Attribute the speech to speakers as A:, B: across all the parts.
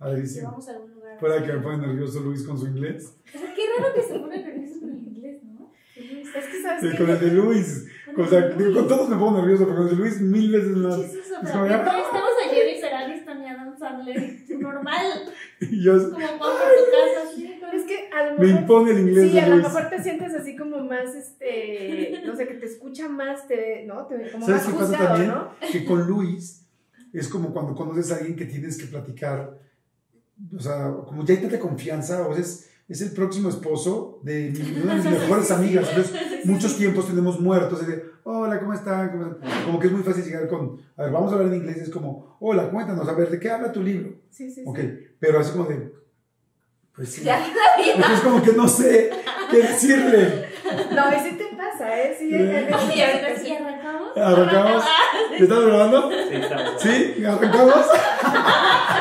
A: Padrísimo. Vamos a algún lugar. Para que me pone nervioso Luis con su inglés.
B: O sea, qué raro que se pone nervioso con el inglés, ¿no? Es que sabes. que con el de Luis. Con, o sea, con
A: todos me pongo nervioso, pero con el de Luis mil veces más. Es ah". Estamos
B: ayer y Seralis también Adam Sandler. Normal.
A: yo, como
B: cuando tu casa. Es que Me impone el inglés. Sí, a lo
A: mejor
C: te sientes así como más, este. No sé, que te escucha más, te, ¿no? Te, como ¿Sabes más qué pasa también? ¿no? Que con
A: Luis es como cuando conoces a alguien que tienes que platicar o sea, como ya hay tanta confianza, o es, el próximo esposo de una de mis mejores amigas. Entonces, muchos tiempos tenemos muertos, de, hola, ¿cómo están? Como que es muy fácil llegar con, a ver, vamos a hablar en inglés, es como, hola, cuéntanos, a ver, ¿de qué habla tu libro? Sí, sí, Ok, sí. pero así como de, pues sí. Ya es como que no sé qué decirle.
B: No, y si te pasa, ¿eh? Sí, ¿Eh? ¿Y arrancamos? ¿Arrancamos? Ah, ¿estás grabando? Sí,
A: estamos. ¿Sí? ¿Arrancamos?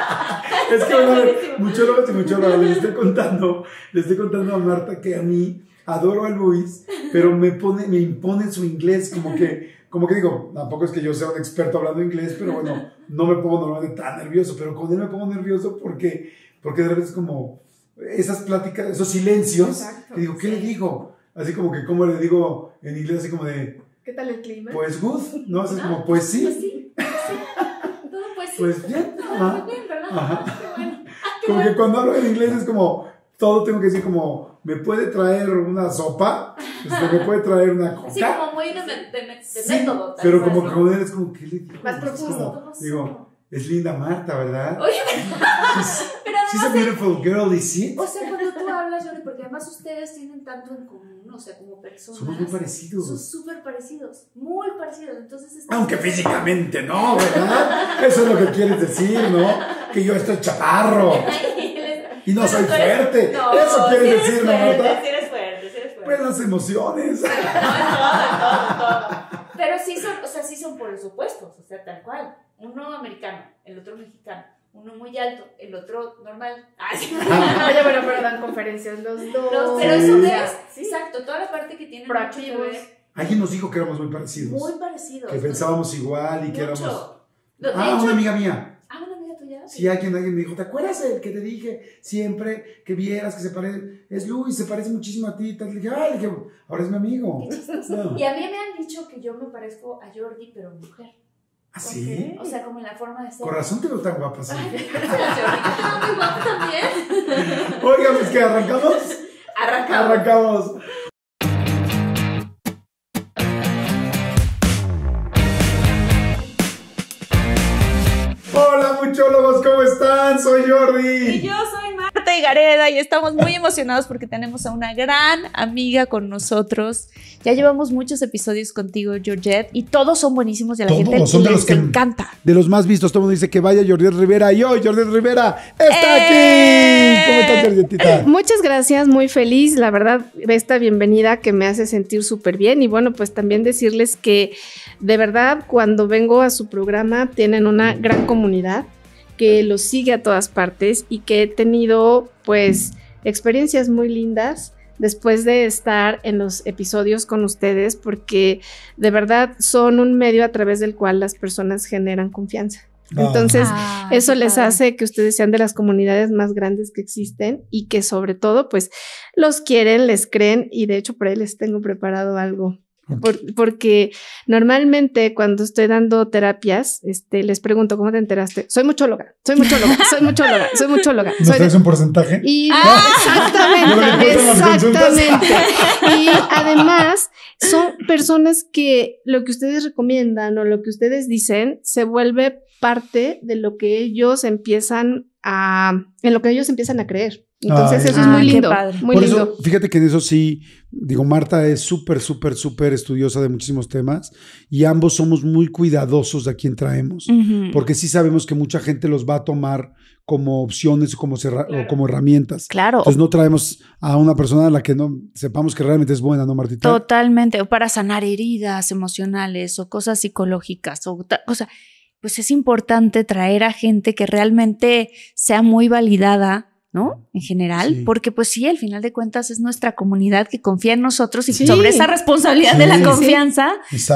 A: es que bueno, muchólogos y loco. les estoy contando, les estoy contando a Marta que a mí adoro a Luis, pero me pone, me impone su inglés, como que, como que digo, tampoco es que yo sea un experto hablando inglés, pero bueno, no me pongo normalmente tan nervioso, pero con él me pongo nervioso porque, porque de repente es como esas pláticas, esos silencios, que digo, ¿qué le digo? Así como que, ¿cómo le digo en inglés? Así como de...
C: ¿Qué tal el clima? Pues good, ¿no? Así ah, como, pues sí. Pues
A: sí, pues Todo pues sí. Pues bien, Ah, como que cuando hablo en inglés es como, todo tengo que decir como, ¿me puede traer una sopa? Este, ¿Me puede traer una coca? Sí, como
B: muy de, método. Pero como que
A: joder es como, ¿qué le digo? Más profundo. digo, es linda Marta, ¿verdad? Oye,
B: pero... She's a beautiful
A: girl, is it? O
B: sea, porque además ustedes tienen tanto en común, o sea, como personas. Somos muy parecidos. Son súper parecidos, muy parecidos. Entonces
A: Aunque físicamente no, ¿verdad? Eso es lo que quieres decir, ¿no? Que yo estoy chaparro. y no soy fuerte. Eso quieres decir, ¿no? ¿verdad? eres fuerte, sí fuerte. Pues las emociones. todo,
B: Pero sí son, o sea, sí son por los opuestos, o sea, tal cual. Uno americano, el otro mexicano uno muy alto, el otro normal. Ay, bueno, pero dan conferencias los dos. pero eso exacto, toda la parte que tiene mucho que
A: Alguien nos dijo que éramos muy parecidos. Muy parecidos. Que pensábamos igual y que éramos... ah, una amiga mía.
B: Ah, una amiga tuya. Sí, alguien,
A: alguien me dijo, ¿te acuerdas el que te dije siempre que vieras que se parece? Es Luis, se parece muchísimo a ti. Le dije, ay, ahora es mi amigo. Y a
B: mí me han dicho que yo me parezco a Jordi, pero mujer.
A: ¿Así? ¿Ah, o sea,
B: como en la forma de ser. Corazón te
A: veo tan guapa, sí. muy
B: guapa también.
A: Oigan, pues que arrancamos. Arrancamos. Arrancamos. Hola, muchólogos, ¿cómo están? Soy Jordi. Y yo
B: soy Mar de y Gareda y estamos muy emocionados porque tenemos a una gran amiga con nosotros. Ya llevamos muchos episodios contigo, Georgette, y todos son buenísimos y a la gente encanta.
A: De los más vistos, todo el mundo dice que vaya Jordi Rivera y hoy Georgette Rivera está ¡Eh! aquí. ¿Cómo estás,
C: Muchas gracias, muy feliz, la verdad, esta bienvenida que me hace sentir súper bien y bueno, pues también decirles que de verdad cuando vengo a su programa tienen una gran comunidad que lo sigue a todas partes y que he tenido pues experiencias muy lindas después de estar en los episodios con ustedes porque de verdad son un medio a través del cual las personas generan confianza. Ah. Entonces, ah, eso les hace que ustedes sean de las comunidades más grandes que existen y que sobre todo, pues, los quieren, les creen y de hecho por ahí les tengo preparado algo porque normalmente cuando estoy dando terapias, este, les pregunto, ¿cómo te enteraste? Soy muchóloga, soy
A: muchóloga, soy muchóloga, soy muchóloga. ¿No es un porcentaje? Ah. exactamente, exactamente. Y
C: además son personas que lo que ustedes recomiendan o lo que ustedes dicen se vuelve parte de lo que ellos empiezan a, en lo que ellos empiezan a creer. Entonces eso es muy lindo. Muy Por
A: fíjate que en eso sí, digo, Marta es súper, súper, súper estudiosa de muchísimos temas y ambos somos muy cuidadosos de a quién traemos, porque sí sabemos que mucha gente los va a tomar como opciones o como herramientas. Claro. Entonces no traemos a una persona a la que no sepamos que realmente es buena, ¿no, Martita?
B: Totalmente, o para sanar heridas emocionales o cosas psicológicas, o, o pues es importante traer a gente que realmente sea muy validada, ¿no? En general, porque pues sí, al final de cuentas es nuestra comunidad que confía en nosotros y sobre esa responsabilidad de la confianza,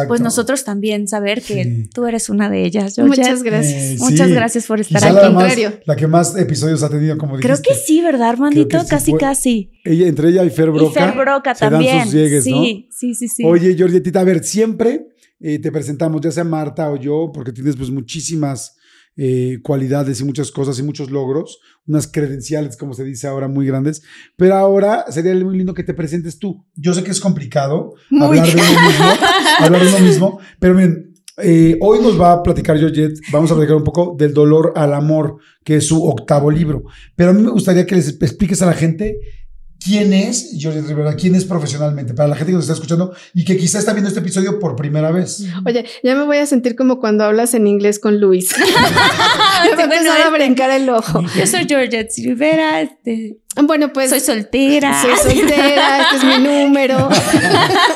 B: pues nosotros también saber que tú eres una de ellas. Muchas gracias. Eh, Muchas gracias por estar aquí. La,
A: la que más episodios ha tenido como dijiste. Creo
B: que sí, ¿verdad, hermanito? Casi, casi.
A: Ella, entre ella y Fer Broca. Y Fer Broca también. sí,
B: sí, sí, sí. Oye,
A: Jordietita, a ver, siempre eh, te presentamos, ya sea Marta o yo, porque tienes pues, muchísimas eh, cualidades y muchas cosas y muchos logros, unas credenciales, como se dice ahora, muy grandes, pero ahora sería muy lindo que te presentes tú. Yo sé que es complicado hablar, de uno mismo, hablar de mismo, pero bien, eh, hoy nos va a platicar yo vamos a platicar un poco del dolor al amor, que es su octavo libro. Pero a mí me gustaría que les expliques a la gente quién es Jordi Rivera, quién es profesionalmente, para la gente que nos está escuchando y que quizá está viendo este episodio por primera vez.
C: Oye, ya me voy a sentir como cuando hablas en inglés con Luis. me voy a este, brincar el ojo. Yo soy Georgette Rivera, este, bueno, pues. Soy soltera. Soy soltera, este es mi número.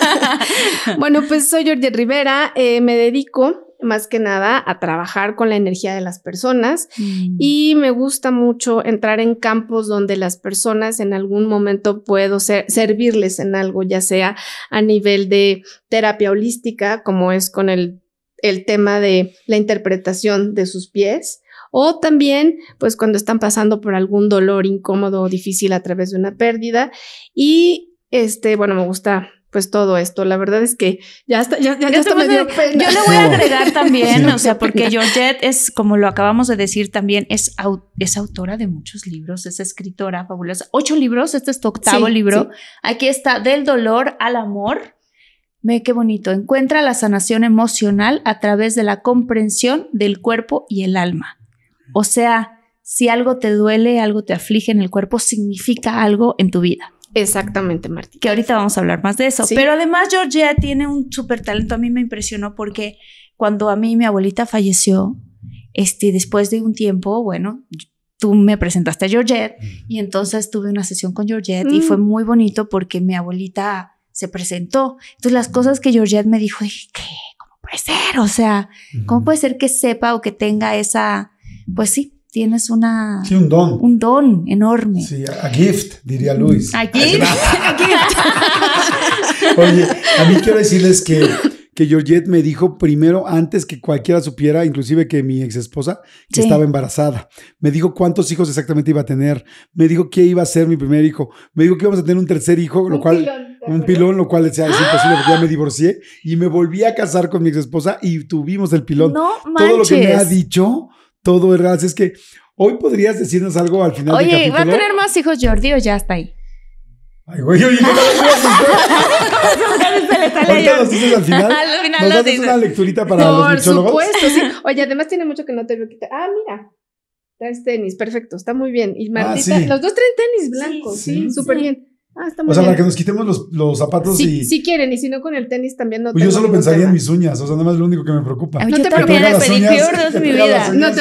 C: bueno, pues soy Georgia Rivera, eh, me dedico más que nada a trabajar con la energía de las personas mm. y me gusta mucho entrar en campos donde las personas en algún momento puedo servirles en algo, ya sea a nivel de terapia holística, como es con el, el tema de la interpretación de sus pies. O también, pues cuando están pasando por algún dolor incómodo o difícil a través de una pérdida. Y este,
B: bueno, me gusta pues todo esto. La verdad es que ya está, ya, Yo le voy a agregar también, o sea, porque Georgette es, como lo acabamos de decir también, es, es autora de muchos libros, es escritora fabulosa. Ocho libros, este es tu octavo libro. Aquí está, Del dolor al amor. Ve qué bonito. Encuentra la sanación emocional a través de la comprensión del cuerpo y el alma. O sea, si algo te duele, algo te aflige en el cuerpo, significa algo en tu vida. Exactamente, Martín. Que ahorita vamos a hablar más de eso. Pero además Georgette tiene un súper talento. A mí me impresionó porque cuando a mí mi abuelita falleció, este, después de un tiempo, bueno, tú me presentaste a Georgette mm. y entonces tuve una sesión con Georgette y mm. fue muy bonito porque mi abuelita se presentó. Entonces las cosas que Georgette me dijo, ¿qué? ¿Cómo puede ser? O sea, ¿cómo mm. puede ser que sepa o que tenga esa, pues sí, tienes una... Sí, un don. Un don enorme.
A: Sí, a gift, diría Luis. A
B: gift.
A: Oye, a mí quiero decirles que que Georgette me dijo primero, antes que cualquiera supiera, inclusive que mi ex esposa, que estaba embarazada. Me dijo cuántos hijos exactamente iba a tener. Me dijo qué iba a ser mi primer hijo. Me dijo que íbamos a tener un tercer hijo, lo cual. un pilón, lo cual es, imposible porque ya me divorcié y me volví a casar con mi ex esposa y tuvimos el pilón. No manches. Todo lo que me ha dicho todo es Así Es que hoy podrías decirnos algo al final. Oye, ¿va a tener
B: más hijos Jordi o ya está ahí?
A: Ay, güey, oye, no Ahorita al final. al final ¿Nos das una lecturita para los los Por supuesto, sí.
C: Oye, además tiene mucho que no te veo quitar. Ah, mira. Traes tenis, perfecto, está muy bien. Y Martita, los dos traen tenis blancos, sí, súper bien. Ah, o sea, para que nos
A: quitemos los, zapatos si, y. Si
C: quieren, y si no con el tenis también no. Pues yo solo pensaría en
A: mis uñas, o sea, nada más es lo único que me preocupa. no te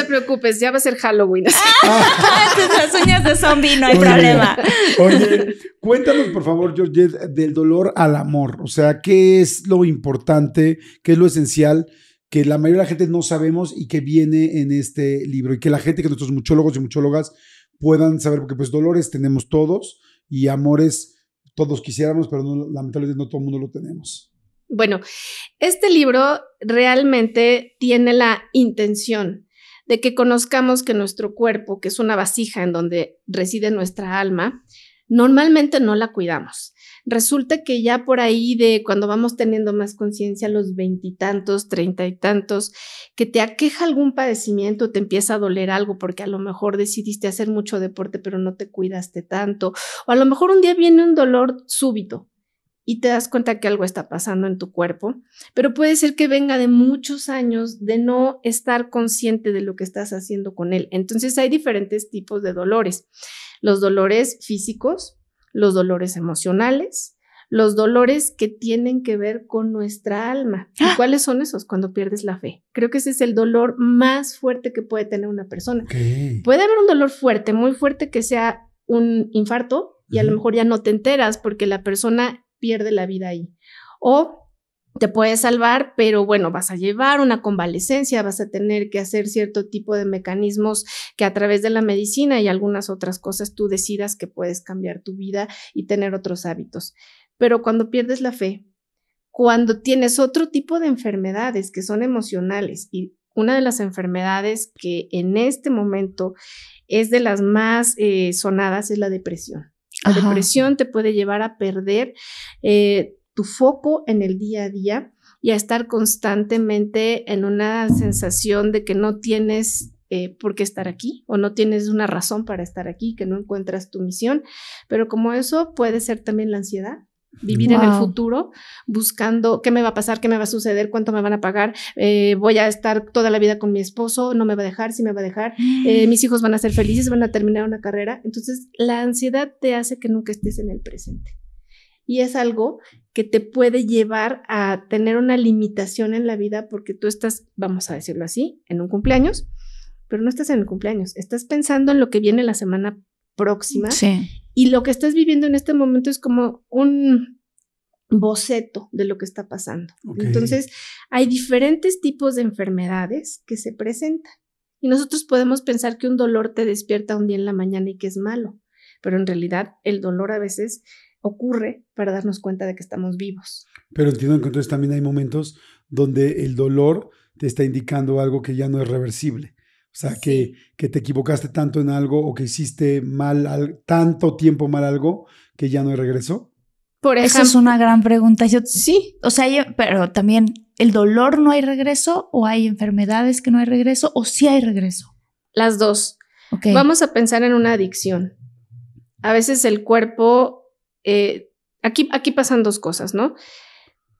C: preocupes, ya va a ser Halloween. las
B: uñas de zombie, no hay problema.
A: Oye, cuéntanos por favor, George del dolor al amor. O sea, ¿qué es lo importante? ¿Qué es lo esencial? que la mayoría de la gente no sabemos y que viene en este libro y que la gente, que nuestros muchólogos y muchólogas puedan saber, porque pues dolores tenemos todos, y amores todos quisiéramos, pero lamentablemente no todo el mundo lo tenemos.
C: Bueno, este libro realmente tiene la intención de que conozcamos que nuestro cuerpo, que es una vasija en donde reside nuestra alma, normalmente no la cuidamos. Resulta que ya por ahí de cuando vamos teniendo más conciencia, los veintitantos, treinta y tantos, que te aqueja algún padecimiento, te empieza a doler algo porque a lo mejor decidiste hacer mucho deporte pero no te cuidaste tanto, o a lo mejor un día viene un dolor súbito y te das cuenta que algo está pasando en tu cuerpo, pero puede ser que venga de muchos años de no estar consciente de lo que estás haciendo con él. Entonces hay diferentes tipos de dolores. Los dolores físicos, los dolores emocionales, los dolores que tienen que ver con nuestra alma. ¿Y ¡Ah! cuáles son esos? Cuando pierdes la fe. Creo que ese es el dolor más fuerte que puede tener una persona. Puede haber un dolor fuerte, muy fuerte, que sea un infarto y a lo mejor ya no te enteras porque la persona pierde la vida ahí. O te puede salvar, pero bueno, vas a llevar una convalecencia, vas a tener que hacer cierto tipo de mecanismos que a través de la medicina y algunas otras cosas tú decidas que puedes cambiar tu vida y tener otros hábitos. Pero cuando pierdes la fe, cuando tienes otro tipo de enfermedades que son emocionales y una de las enfermedades que en este momento es de las más eh, sonadas es la depresión. La depresión te puede llevar a perder eh, tu foco en el día a día y a estar constantemente en una sensación de que no tienes eh, por qué estar aquí o no tienes una razón para estar aquí, que no encuentras tu misión. Pero como eso puede ser también la ansiedad, vivir en el futuro buscando qué me va a pasar, qué me va a suceder, cuánto me van a pagar, eh, voy a estar toda la vida con mi esposo, no me va a dejar, si me va a dejar, mm. eh, mis hijos van a ser felices, van a terminar una carrera. Entonces, la ansiedad te hace que nunca estés en el presente y es algo que te puede llevar a tener una limitación en la vida porque tú estás, vamos a decirlo así, en un cumpleaños, pero no estás en el cumpleaños, estás pensando en lo que viene la semana próxima y lo que estás viviendo en este momento es como un boceto de lo que está pasando. Entonces, hay diferentes tipos de enfermedades que se presentan y nosotros podemos pensar que un dolor te despierta un día en la mañana y que es malo, pero en realidad el dolor a veces ocurre para darnos cuenta de que estamos vivos.
A: Pero entiendo que entonces también hay momentos donde el dolor te está indicando algo que ya no es reversible. O sea, que, que te equivocaste tanto en algo o que hiciste mal, tanto tiempo mal algo que ya no hay regreso.
B: Por eso Esa es una gran pregunta. sí, o sea, pero también el dolor no hay regreso o hay enfermedades que no hay regreso o sí hay regreso. Las dos. Vamos a pensar
C: en una adicción. A veces el cuerpo eh, aquí, pasan dos cosas, ¿no?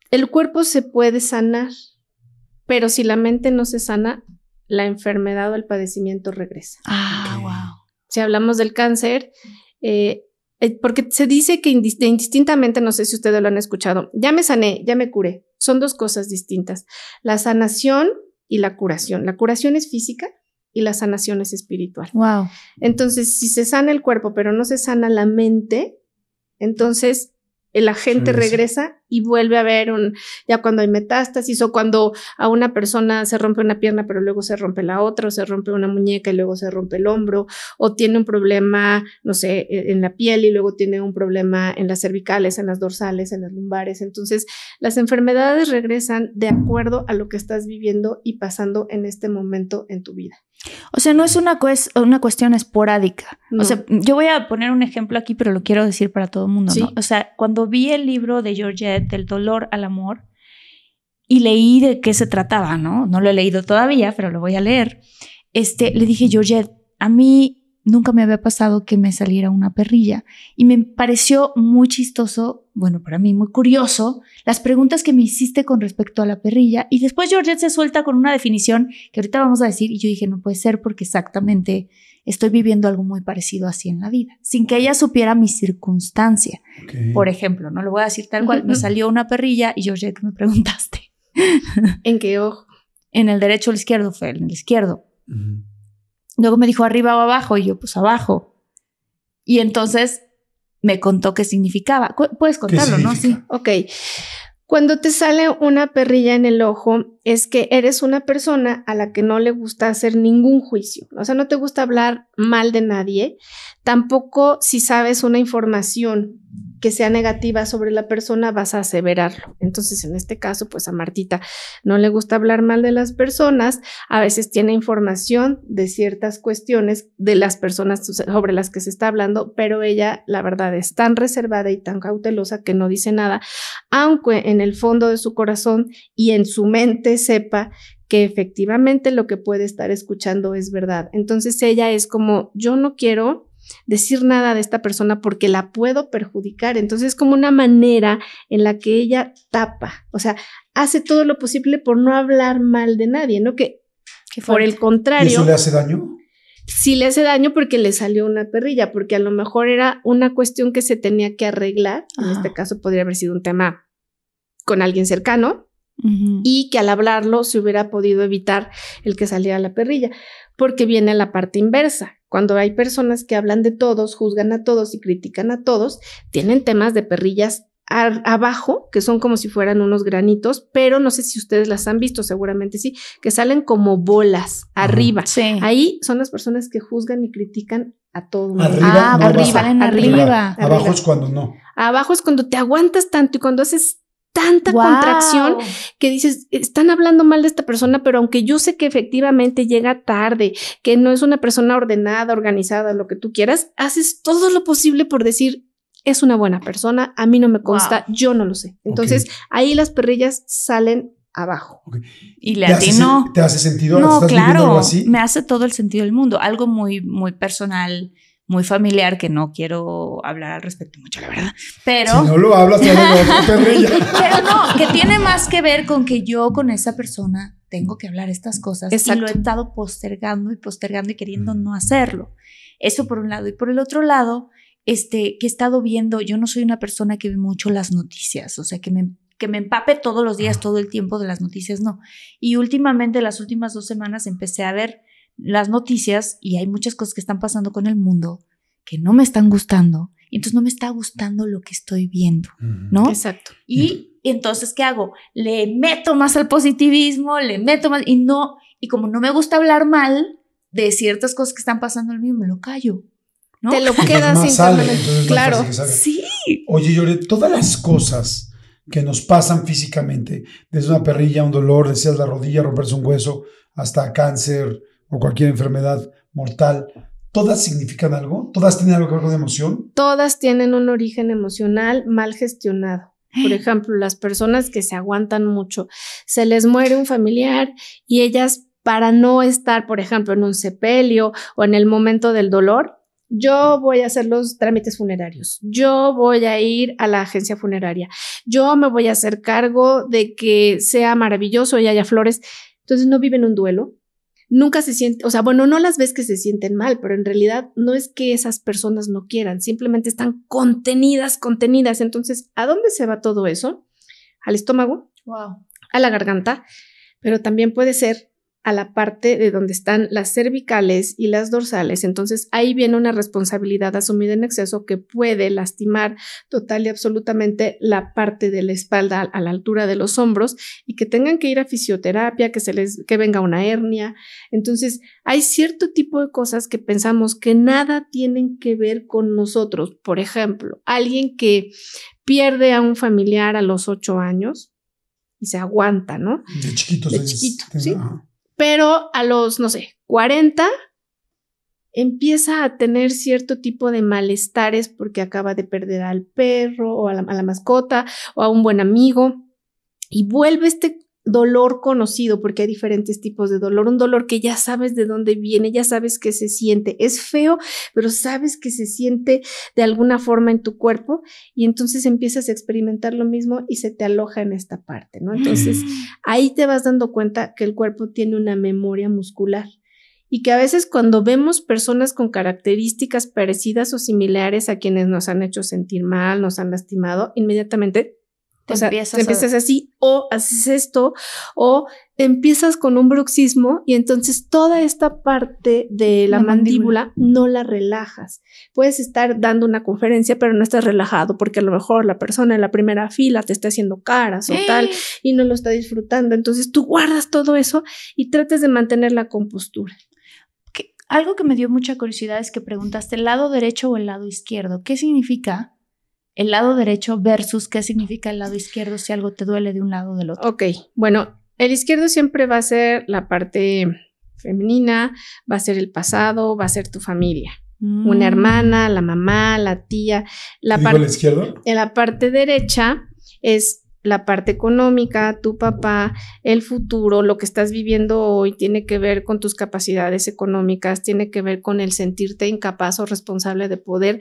C: El cuerpo se puede sanar, pero si la mente no se sana, la enfermedad o el padecimiento regresa.
B: Ah, wow.
C: Si hablamos del cáncer, eh, eh, porque se dice que indistintamente, no sé si ustedes lo han escuchado, ya me sané, ya me curé. Son dos cosas distintas. La sanación y la curación. La curación es física y la sanación es espiritual. Wow. Entonces, si se sana el cuerpo, pero no se sana la mente, entonces, el agente regresa y vuelve a haber un, ya cuando hay metástasis o cuando a una persona se rompe una pierna pero luego se rompe la otra o se rompe una muñeca y luego se rompe el hombro o tiene un problema, no sé, e, en la piel y luego tiene un problema en las cervicales, en las dorsales, en las lumbares. Entonces, las enfermedades regresan de acuerdo a lo que estás viviendo y pasando en este momento en tu vida.
B: O sea, no es una, una cuestión esporádica. O sea, yo voy a poner un ejemplo aquí, pero lo quiero decir para todo el mundo. O sea, cuando vi el libro de Georgia del dolor al amor y leí de qué se trataba, ¿no? No lo he leído todavía, pero lo voy a leer. Este, le dije, Georgette, a mí nunca me había pasado que me saliera una perrilla y me pareció muy chistoso, bueno, para mí muy curioso, las preguntas que me hiciste con respecto a la perrilla y después Georgette se suelta con una definición que ahorita vamos a decir y yo dije, no puede ser porque exactamente estoy viviendo algo muy parecido así en la vida, sin que ella supiera mi circunstancia. Por ejemplo, no lo voy a decir tal cual, me salió una perrilla y yo que me preguntaste. ¿En qué ojo? En el derecho o el izquierdo fue, en el izquierdo. Luego me dijo arriba o abajo y yo pues abajo. Y entonces me contó qué significaba. Puedes contarlo, ¿no?
C: Sí. Ok. Cuando te sale una perrilla en el ojo es que eres una persona a la que no le gusta hacer ningún juicio, o sea, no te gusta hablar mal de nadie, tampoco si sabes una información que sea negativa sobre la persona, vas a aseverarlo. Entonces, en este caso, pues a Martita no le gusta hablar mal de las personas, a veces tiene información de ciertas cuestiones de las personas sobre las que se está hablando, pero ella, la verdad, es tan reservada y tan cautelosa que no dice nada, aunque en el fondo de su corazón y en su mente sepa que efectivamente lo que puede estar escuchando es verdad. Entonces ella es como, yo no quiero decir nada de esta persona porque la puedo perjudicar. Entonces es como una manera en la que ella tapa, o sea, hace todo lo posible por no hablar mal de nadie, ¿no? Que, por el contrario... eso le hace daño? Sí le hace daño porque le salió una perrilla, porque a lo mejor era una cuestión que se tenía que arreglar, en este caso podría haber sido un tema con alguien cercano, y que al hablarlo se hubiera podido evitar el que saliera la perrilla, porque viene la parte inversa. Cuando hay personas que hablan de todos, juzgan a todos y critican a todos, tienen temas de perrillas abajo, que son como si fueran unos granitos, pero no sé si ustedes las han visto, seguramente sí, que salen como bolas arriba. Ahí son las personas que juzgan y critican a todo ah, Arriba, arriba, arriba, Abajo es cuando no. Abajo es cuando te aguantas tanto y cuando haces tanta contracción que dices, están hablando mal de esta persona, pero aunque yo sé que efectivamente llega tarde, que no es una persona ordenada, organizada, lo que tú quieras, haces todo lo posible por decir, es una buena persona, a mí no me consta, yo
B: no lo sé. Entonces, ahí las perrillas salen abajo. Y le ¿Te ¿Te hace sentido? No, claro. Me hace todo el sentido del mundo. Algo muy, muy personal muy familiar que no quiero hablar al respecto mucho, la verdad. Pero. Si no lo hablas, te lo Pero no, que tiene más que ver con que yo con esa persona tengo que hablar estas cosas y lo he estado postergando y postergando y queriendo no hacerlo. Eso por un lado. Y por el otro lado, este, que he estado viendo, yo no soy una persona que ve mucho las noticias, o sea, que me que me empape todos los días, ah. todo el tiempo de las noticias, no. Y últimamente, las últimas dos semanas, empecé a ver las noticias y hay muchas cosas que están pasando con el mundo que no me están gustando, y entonces no me está gustando lo que estoy viendo, ¿no? Exacto. Y entonces, ¿qué hago? Le meto más al positivismo, le meto más, y no, y como no me gusta hablar mal de ciertas cosas que están pasando en mí, me lo callo. Te lo quedas sin Claro.
A: Sí. Oye, lloré todas las cosas que nos pasan físicamente, desde una perrilla, un dolor, decías la rodilla, romperse un hueso, hasta cáncer, o cualquier enfermedad mortal, ¿todas significan algo? ¿Todas tienen algo que ver con emoción?
C: Todas tienen un origen emocional mal gestionado. Eh. Por ejemplo, las personas que se aguantan mucho, se les muere un familiar y ellas para no estar, por ejemplo, en un sepelio o en el momento del dolor, yo voy a hacer los trámites funerarios, yo voy a ir a la agencia funeraria, yo me voy a hacer cargo de que sea maravilloso y haya flores. Entonces no viven un duelo, nunca se siente, o sea, bueno, no las ves que se sienten mal, pero en realidad no es que esas personas no quieran, simplemente están contenidas, contenidas. Entonces, ¿a dónde se va todo eso? Al estómago, a la garganta, pero también puede ser a la parte de donde están las cervicales y las dorsales. Entonces ahí viene una responsabilidad asumida en exceso que puede lastimar total y absolutamente la parte de la espalda a la altura de los hombros y que tengan que ir a fisioterapia, que se les que venga una hernia. Entonces, hay cierto tipo de cosas que pensamos que nada tienen que ver con nosotros. Por ejemplo, alguien que pierde a un familiar a los ocho años, y se aguanta, ¿no?
A: De chiquitos. De chiquito, ¿sí?
C: Pero a los, no sé, 40, empieza a tener cierto tipo de malestares porque acaba de perder al perro o a la, mascota o a un buen amigo y vuelve este dolor conocido, porque hay diferentes tipos de dolor, un dolor que ya sabes de dónde viene, ya sabes que se siente, es feo, pero sabes que se siente de alguna forma en tu cuerpo y entonces empiezas a experimentar lo mismo y se te aloja en esta parte, ¿no? Entonces mm. ahí te vas dando cuenta que el cuerpo tiene una memoria muscular y que a veces cuando vemos personas con características parecidas o similares a quienes nos han hecho sentir mal, nos han lastimado, inmediatamente te o empiezas, así o haces esto o empiezas con un bruxismo y entonces toda esta parte de la, mandíbula, no la relajas. Puedes estar dando una conferencia, pero no estás relajado porque a lo mejor la persona en la primera fila te está haciendo caras o tal eh. y no lo está disfrutando. Entonces tú guardas todo eso y
B: trates de mantener la compostura. algo que me dio mucha curiosidad es que preguntaste el lado derecho o el lado izquierdo. ¿Qué significa? el lado derecho versus qué significa el lado izquierdo si algo te duele de un lado o del otro. Ok, bueno, el izquierdo siempre va a ser la
C: parte femenina, va a ser el pasado, va a ser tu familia. Mm. Una hermana, la mamá, la tía. La, parte, la izquierda? En la parte derecha es la parte económica, tu papá, el futuro, lo que estás viviendo hoy tiene que ver con tus capacidades económicas, tiene que ver con el sentirte incapaz o responsable de poder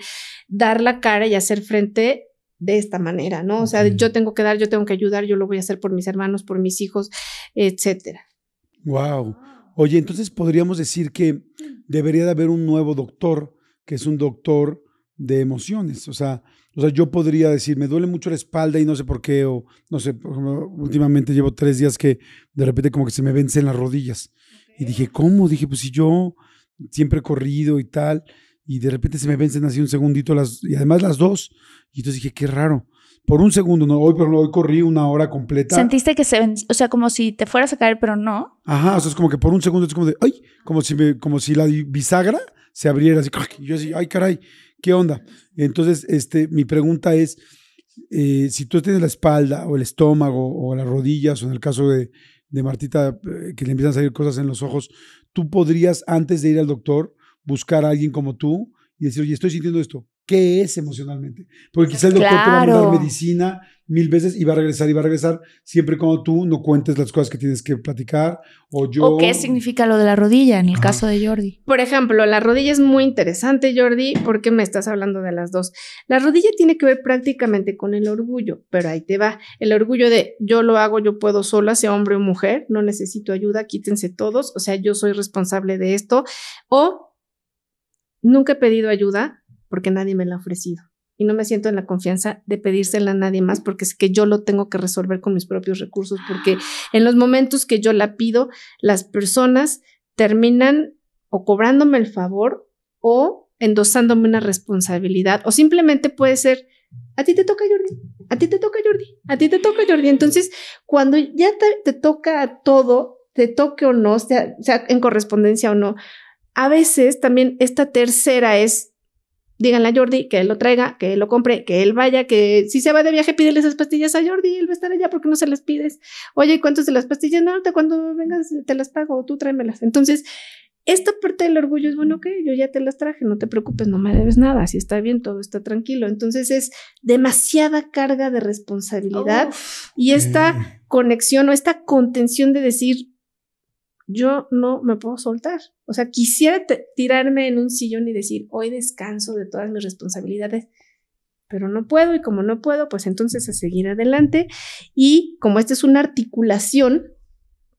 C: dar la cara y hacer frente de esta manera, ¿no? O sea, yo tengo que dar, yo tengo que ayudar, yo lo voy a hacer por mis hermanos, por mis hijos, etcétera.
A: Wow. Oye, entonces podríamos decir que debería de haber un nuevo doctor, que es un doctor de emociones, o sea, o sea, yo podría decir, me duele mucho la espalda y no sé por qué, o no sé, últimamente llevo tres días que de repente como que se me vencen las rodillas. Y dije, ¿cómo? Dije, pues si yo siempre he corrido y tal, y de repente se me vencen así un segundito las, y además las dos. Y entonces dije, qué raro. Por un segundo, no, hoy, pero no, hoy corrí una hora completa. Sentiste
B: que se, ven, o sea, como si te fueras a caer, pero no.
A: Ajá, o sea, es como que por un segundo es como de, ay, como si, como si la bisagra se abriera así, y yo así, ay, caray. ¿Qué onda? Entonces, este, mi pregunta es, eh, si tú tienes la espalda o el estómago o las rodillas, o en el caso de, de Martita, eh, que le empiezan a salir cosas en los ojos, tú podrías, antes de ir al doctor, buscar a alguien como tú y decir, oye, estoy sintiendo esto, qué es emocionalmente. Porque quizá el doctor te va a mandar medicina mil veces y va a regresar y va a regresar siempre cuando tú no cuentes las cosas que tienes que platicar o yo. qué
B: significa lo de la rodilla en el caso de Jordi.
C: Por ejemplo, la rodilla es muy interesante, Jordi, porque me estás hablando de las dos. La rodilla tiene que ver prácticamente con el orgullo, pero ahí te va. El orgullo de yo lo hago, yo puedo solo, sea hombre o mujer, no necesito ayuda, quítense todos, o sea, yo soy responsable de esto. O nunca he pedido ayuda, porque nadie me la ha ofrecido. Y no me siento en la confianza de pedírsela a nadie más porque es que yo lo tengo que resolver con mis propios recursos, porque en los momentos que yo la pido, las personas terminan o cobrándome el favor o endosándome una responsabilidad o simplemente puede ser, a ti te toca Jordi, a ti te toca Jordi, a ti te toca Jordi. Entonces, cuando ya te, toca todo, te toque o no, sea en correspondencia o no, a veces también esta tercera es díganle a Jordi que él lo traiga, que él lo compre, que él vaya, que si se va de viaje, pídele esas pastillas a Jordi, él va a estar allá porque no se las pides. Oye, ¿cuántas de las pastillas? No, te, cuando vengas eh, te las pago, tú tráemelas. Entonces, esta parte del orgullo es bueno, que yo ya te las traje, no te preocupes, no me debes nada, si está bien, todo está tranquilo. Entonces es demasiada carga de responsabilidad y esta mm. conexión o esta contención de decir, yo no me puedo soltar. O sea, quisiera tirarme en un sillón y decir, hoy descanso de todas mis responsabilidades, pero no puedo y como no puedo, pues entonces a seguir adelante. Y como esta es una articulación,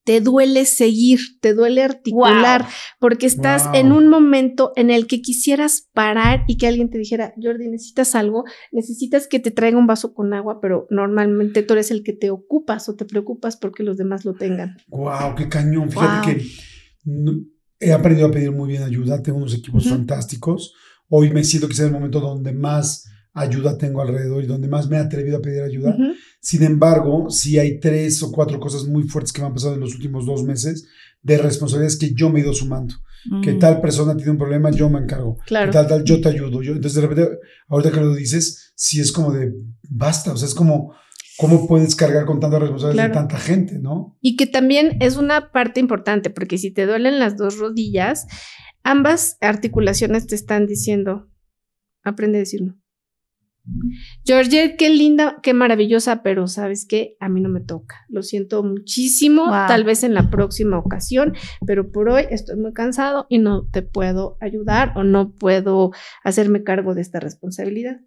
C: te duele seguir, te duele articular, porque estás en un momento en el que quisieras parar y que alguien te dijera, Jordi, necesitas algo, necesitas que te traiga un vaso con agua, pero normalmente tú eres el que te ocupas o te preocupas porque los demás lo tengan.
A: ¡Wow! ¡Qué cañón! Fíjate que he aprendido a pedir muy bien ayuda, tengo unos equipos fantásticos. Hoy me siento que es el momento donde más ayuda tengo alrededor y donde más me he atrevido a pedir ayuda. Sin embargo, si hay tres o cuatro cosas muy fuertes que me han pasado en los últimos dos meses de responsabilidades que yo me he ido sumando. Que mm. tal persona tiene un problema, yo me encargo. Claro. tal, tal, yo te ayudo. Yo, entonces, de repente, ahorita que lo dices, sí es como de basta. O sea, es como, ¿cómo puedes cargar con tanta responsabilidad de tanta gente, no?
C: Y que también es una parte importante, porque si te duelen las dos rodillas, ambas articulaciones te están diciendo, aprende a decirlo. Georgette, qué linda, qué maravillosa, pero sabes que a mí no me toca. Lo siento muchísimo, tal vez en la próxima ocasión, pero por hoy estoy muy cansado y no te puedo ayudar o no puedo
B: hacerme cargo de esta responsabilidad.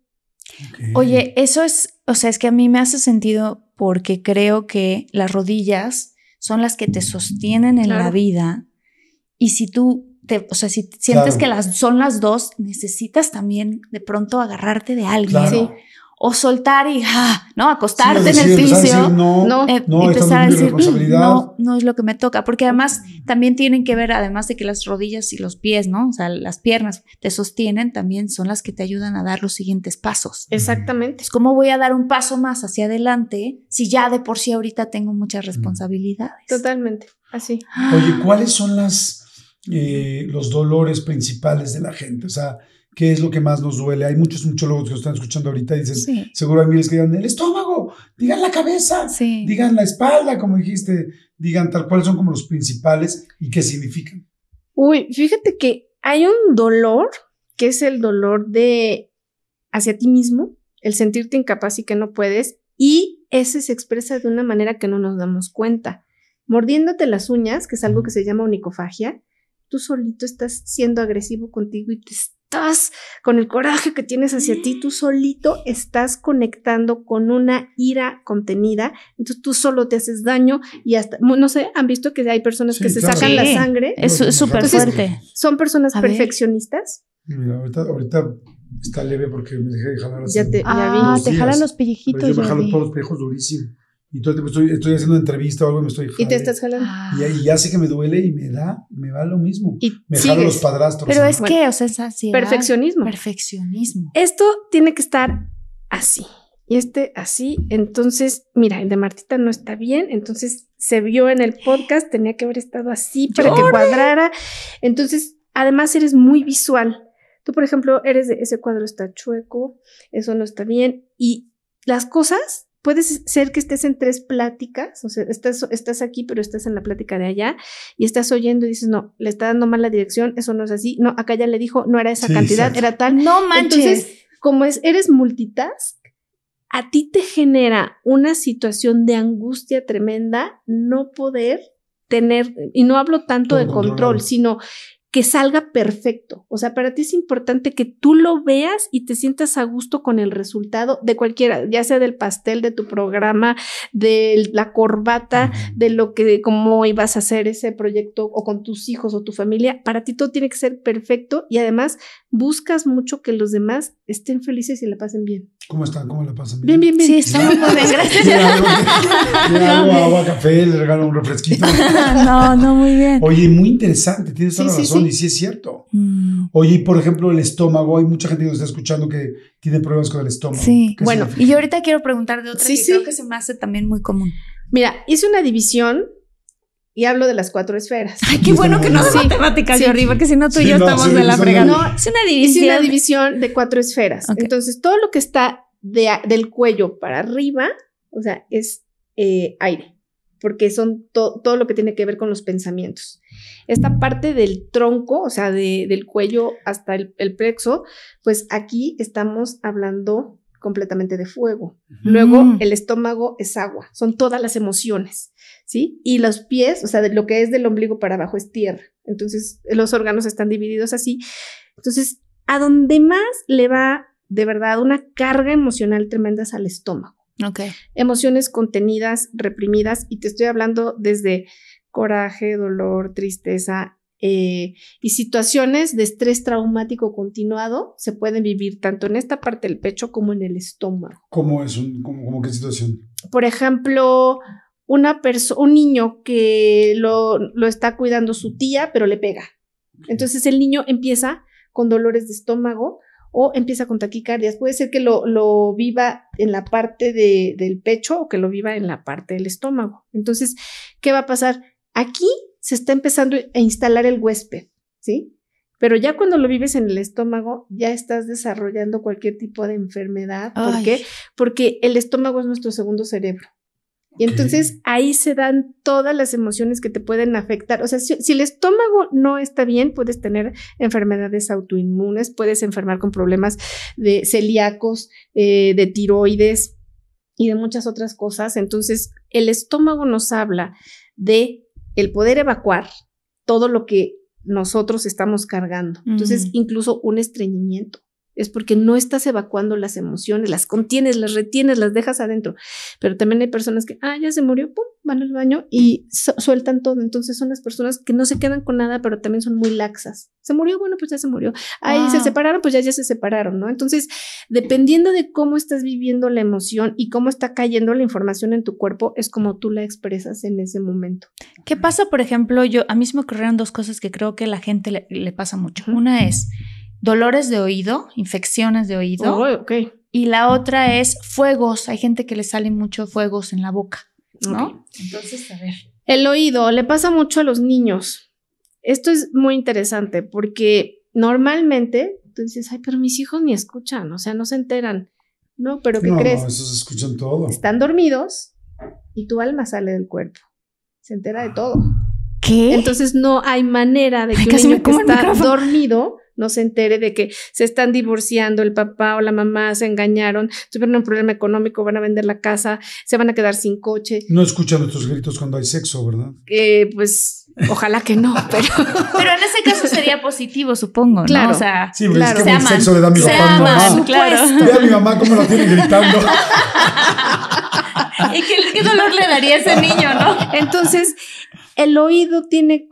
B: Oye, eso es, o sea, es que a mí me hace sentido porque creo que las rodillas son las que te sostienen en la vida y si tú o sea, si sientes que las, son las dos, necesitas también de pronto agarrarte de alguien. O soltar y, ah, ¿no? Acostarte en el piso. no, eh, empezar a decir, mm, no, no es lo que me toca. Porque además también tienen que ver, además de que las rodillas y los pies, ¿no? O sea, las piernas te sostienen, también son las que te ayudan a dar los siguientes pasos. Exactamente. Es como voy a dar un paso más hacia adelante si ya de por sí ahorita tengo muchas responsabilidades? Totalmente, así. Oye,
A: ¿cuáles son las eh, los dolores principales de la gente. O sea, qué es lo que más nos duele. Hay muchos muchólogos que están escuchando ahorita y dicen, seguro hay miles que digan el estómago, digan la cabeza, digan la espalda, como dijiste, digan tal cual son como los principales y qué significan.
C: Uy, fíjate que hay un dolor que es el dolor de hacia ti mismo, el sentirte incapaz y que no puedes, y ese se expresa de una manera que no nos damos cuenta. Mordiéndote las uñas, que es algo que se llama onicofagia, tú solito estás siendo agresivo contigo y te estás con el coraje que tienes hacia ti, tú solito estás conectando con una ira contenida, entonces tú solo te haces daño y hasta, no sé, han visto que hay personas que se sacan la sangre. Es súper fuerte. Son personas perfeccionistas.
A: Mira, ahorita, está leve porque me dejé de jalar las Ya te, ya ah, te jalan los pellejitos. yo me todos los pellejos durísimo y todo el tiempo estoy, haciendo entrevista o algo y me estoy Y te estás jalando. Ah. Y, ya sé que me duele y me da, me va lo mismo. Y me jalo los padrastros. Pero es
C: que, o sea, es así Perfeccionismo. Perfeccionismo. Esto tiene que estar así. Y este así. Entonces, mira, el de Martita no está bien. Entonces se vio en el podcast, tenía que haber estado así para que cuadrara. Entonces, además eres muy visual. Tú, por ejemplo, eres de ese cuadro está chueco, eso no está bien. Y las cosas puedes ser que estés en tres pláticas, o sea, estás, aquí, pero estás en la plática de allá y estás oyendo y dices, no, le está dando mal la dirección, eso no es así, no, acá ya le dijo, no era esa cantidad, era tal. No manches. Entonces, como es, eres multitask, a ti te genera una situación de angustia tremenda no poder tener, y no hablo tanto de control, sino que salga perfecto. O sea, para ti es importante que tú lo veas y te sientas a gusto con el resultado de cualquiera, ya sea del pastel, de tu programa, de la corbata, de lo que, de cómo ibas a hacer ese proyecto o con tus hijos o tu familia. Para ti todo tiene que ser perfecto y además buscas mucho que los demás estén felices y la pasen bien.
A: ¿Cómo están? ¿Cómo la pasan? Bien, bien, bien. Sí, estamos muy bien, gracias. Le hago, agua, café, le regalo un refresquito. no, no, muy bien. Oye, muy interesante, tienes toda la razón y sí es cierto. Mm. Oye, por ejemplo, el estómago, hay mucha gente que nos está escuchando que tiene problemas con el estómago. Sí, bueno, y
B: yo ahorita quiero preguntar de otra que creo que se me hace también muy común.
C: Mira, hice una división y hablo de las cuatro esferas. Ay, qué bueno que no es sí, de yo arriba si no tú y yo estamos de la fregada. No, es una división. división de cuatro esferas. Entonces, todo lo que está del cuello para arriba, o sea, es eh, aire, porque son todo lo que tiene que ver con los pensamientos. Esta parte del tronco, o sea, de, del cuello hasta el, plexo, pues aquí estamos hablando completamente de fuego. Luego, mm. el estómago es agua, son todas las emociones, ¿sí? Y los pies, o sea, lo que es del ombligo para abajo es tierra. Entonces, los órganos están divididos así. Entonces, a donde más le va de verdad una carga emocional tremenda es al estómago. Okay. Emociones contenidas, reprimidas, y te estoy hablando desde coraje, dolor, tristeza eh, y situaciones de estrés traumático continuado se pueden vivir tanto en esta parte del pecho como en el estómago.
A: ¿Cómo es? Un, cómo, qué situación?
C: Por ejemplo, una un niño que lo, está cuidando su tía, pero le pega. Entonces el niño empieza con dolores de estómago, o empieza con taquicardias. Puede ser que lo, viva en la parte del pecho o que lo viva en la parte del estómago. Entonces, ¿qué va a pasar? Aquí se está empezando a e instalar el huésped, ¿sí? Pero ya cuando lo vives en el estómago, ya estás desarrollando cualquier tipo de enfermedad. ¿Por qué? Porque el estómago es nuestro segundo cerebro. Y entonces ahí se dan todas las emociones que te pueden afectar. O sea, si, el estómago no está bien, puedes tener enfermedades autoinmunes, puedes enfermar con problemas de celíacos, eh, de tiroides y de muchas otras cosas. Entonces, el estómago nos habla de el poder evacuar todo lo que nosotros estamos cargando. Entonces, incluso un estreñimiento es porque no estás evacuando las emociones, las contienes, las retienes, las dejas adentro. Pero también hay personas que, ah, ya se murió, pum, van al baño y sueltan todo. Entonces son las personas que no se quedan con nada, pero también son muy laxas. Se murió, bueno, pues ya se murió. Ahí se ah. separaron, pues ya, ya se separaron, ¿no? Entonces, dependiendo de cómo estás viviendo la emoción y cómo está cayendo la información en tu cuerpo, es como tú la expresas en ese momento.
B: ¿Qué pasa, por ejemplo, yo, a mí se me ocurrieron dos cosas que creo que a la gente le pasa mucho. Una es, dolores de oído, infecciones de oído. Oh, y la otra es fuegos. Hay gente que le salen mucho fuegos en la boca, ¿no? Entonces, a ver. El oído le pasa mucho a los niños.
C: Esto es muy interesante porque normalmente tú dices, ay, pero mis hijos ni escuchan, o sea, no se enteran. No, pero ¿qué crees? No,
A: escuchan todo. Están
C: dormidos y tu alma sale del cuerpo. Se entera de ah. todo.
A: ¿Qué? Entonces
C: no hay manera de que un niño que está dormido no se entere de que se están divorciando, el papá o la mamá se engañaron, tuvieron un problema económico, van a vender la casa, se van a quedar sin coche.
A: No escuchan estos gritos cuando hay sexo, ¿verdad?
C: Eh, pues ojalá que
B: no, pero... pero en ese caso sería positivo, supongo, ¿no? Claro. O sea, sí, claro. es sexo le da a mi
A: mi mamá. Claro. Ve a mi mamá cómo la tiene gritando.
C: ¿Y qué, qué dolor le daría a ese niño, no? Entonces, el oído tiene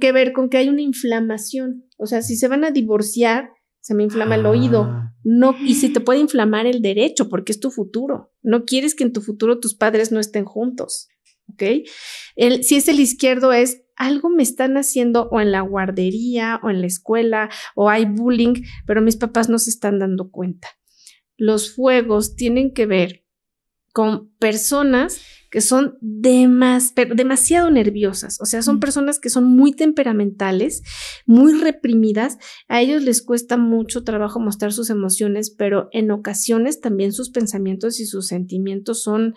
C: que ver con que hay una inflamación. O sea, si se van a divorciar, se me inflama el oído. Ah. No, y si te puede inflamar el derecho porque es tu futuro. No quieres que en tu futuro tus padres no estén juntos. ¿Ok? El, si es el izquierdo, es algo me están haciendo o en la guardería o en la escuela o hay bullying, pero mis papás no se están dando cuenta. Los fuegos tienen que ver con personas que son demasiado nerviosas. O sea, son mm. personas que son muy temperamentales, muy reprimidas. A ellos les cuesta mucho trabajo mostrar sus emociones, pero en ocasiones también sus pensamientos y sus sentimientos son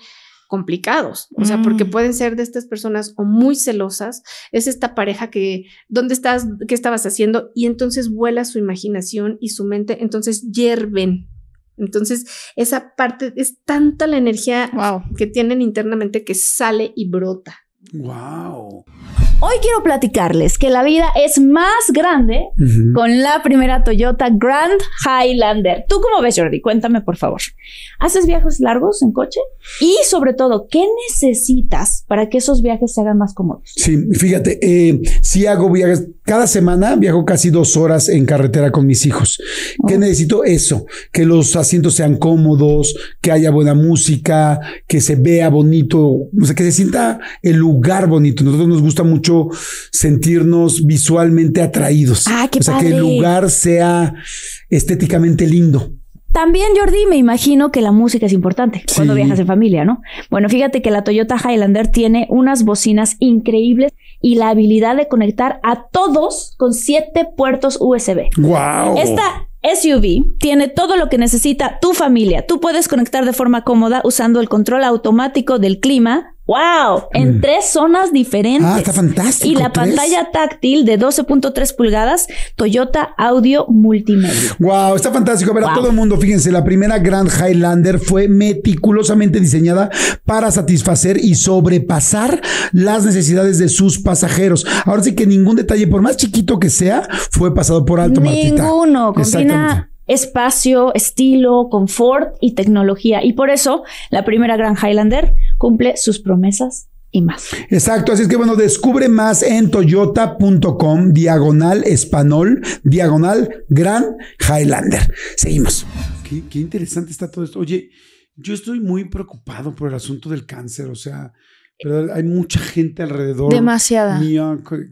C: complicados, o sea, porque mm. pueden ser de estas personas o muy celosas, es esta pareja que, ¿dónde estás? ¿Qué estabas haciendo? Y entonces vuela su imaginación y su mente, entonces hierven entonces, esa parte es tanta la energía wow. que tienen internamente que sale y brota. ¡Wow!
B: Hoy quiero platicarles que la vida es más grande con la primera Toyota Grand Highlander. ¿Tú cómo ves, Jordi? Cuéntame, por favor. ¿Haces viajes largos en coche? Y sobre todo, ¿qué necesitas para que esos viajes se hagan más cómodos?
A: Sí, fíjate, eh, si hago viajes cada semana, viajo casi dos horas en carretera con mis hijos. ¿Qué oh. necesito? Eso, que los asientos sean cómodos, que haya buena música, que se vea bonito, o sea, que se sienta el lugar bonito. Nosotros nos gusta mucho sentirnos visualmente atraídos. Ah, qué o sea, que el lugar sea estéticamente lindo.
B: También, Jordi, me imagino que la música es importante cuando viajas en familia, ¿no? Bueno, fíjate que la Toyota Highlander tiene unas bocinas increíbles y la habilidad de conectar a todos con siete puertos USB. ¡Wow! Esta SUV tiene todo lo que necesita tu familia. Tú puedes conectar de forma cómoda usando el control automático del clima, ¡Wow! Mm. En tres zonas diferentes. Ah, está fantástico. Y la pantalla táctil de 12.3 pulgadas, Toyota Audio Multimedia.
A: ¡Wow! Está fantástico. ver, a todo el mundo, fíjense, la primera Grand Highlander fue meticulosamente diseñada para satisfacer y sobrepasar las necesidades de sus pasajeros. Ahora sí que ningún detalle, por más chiquito que sea, fue pasado por alto, Ninguno. Martita
B: espacio, estilo, confort y tecnología. Y por eso la primera Gran Highlander cumple sus promesas
A: y más. Exacto, así es que bueno, descubre más en toyota.com diagonal español, diagonal Gran Highlander. Seguimos. Qué, interesante está todo esto. Oye, yo estoy muy preocupado por el asunto del cáncer, o sea... hay mucha gente alrededor Demasiada.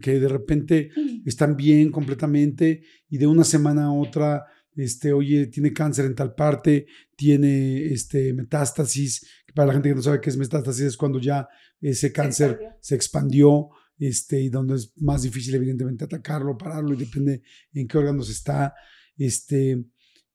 A: que de repente están bien completamente y de una semana a otra este, oye, tiene cáncer en tal parte, tiene este, metástasis, para la gente que no sabe qué es metástasis es cuando ya ese cáncer se expandió, este, y donde es más difícil evidentemente atacarlo, pararlo, y depende en qué órganos está. Este,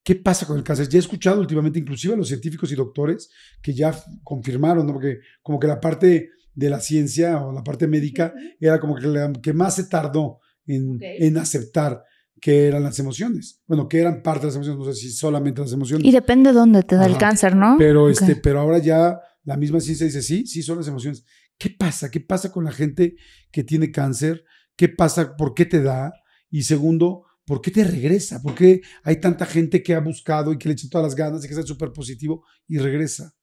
A: ¿Qué pasa con el cáncer? Ya he escuchado últimamente, inclusive a los científicos y doctores, que ya confirmaron, ¿no? Porque como que la parte de la ciencia o la parte médica era como que que más se tardó en, en aceptar ¿Qué eran las emociones. Bueno, que eran parte de las emociones, no sé si solamente las emociones. Y
B: depende de dónde te da el cáncer, ¿no? Pero, este,
A: pero ahora ya la misma ciencia dice, sí, sí son las emociones. ¿Qué pasa? ¿Qué pasa con la gente que tiene cáncer? ¿Qué pasa? ¿Por qué te da? Y segundo, ¿por qué te regresa? ¿Por qué hay tanta gente que ha buscado y que le echa todas las ganas y que es súper positivo y regresa?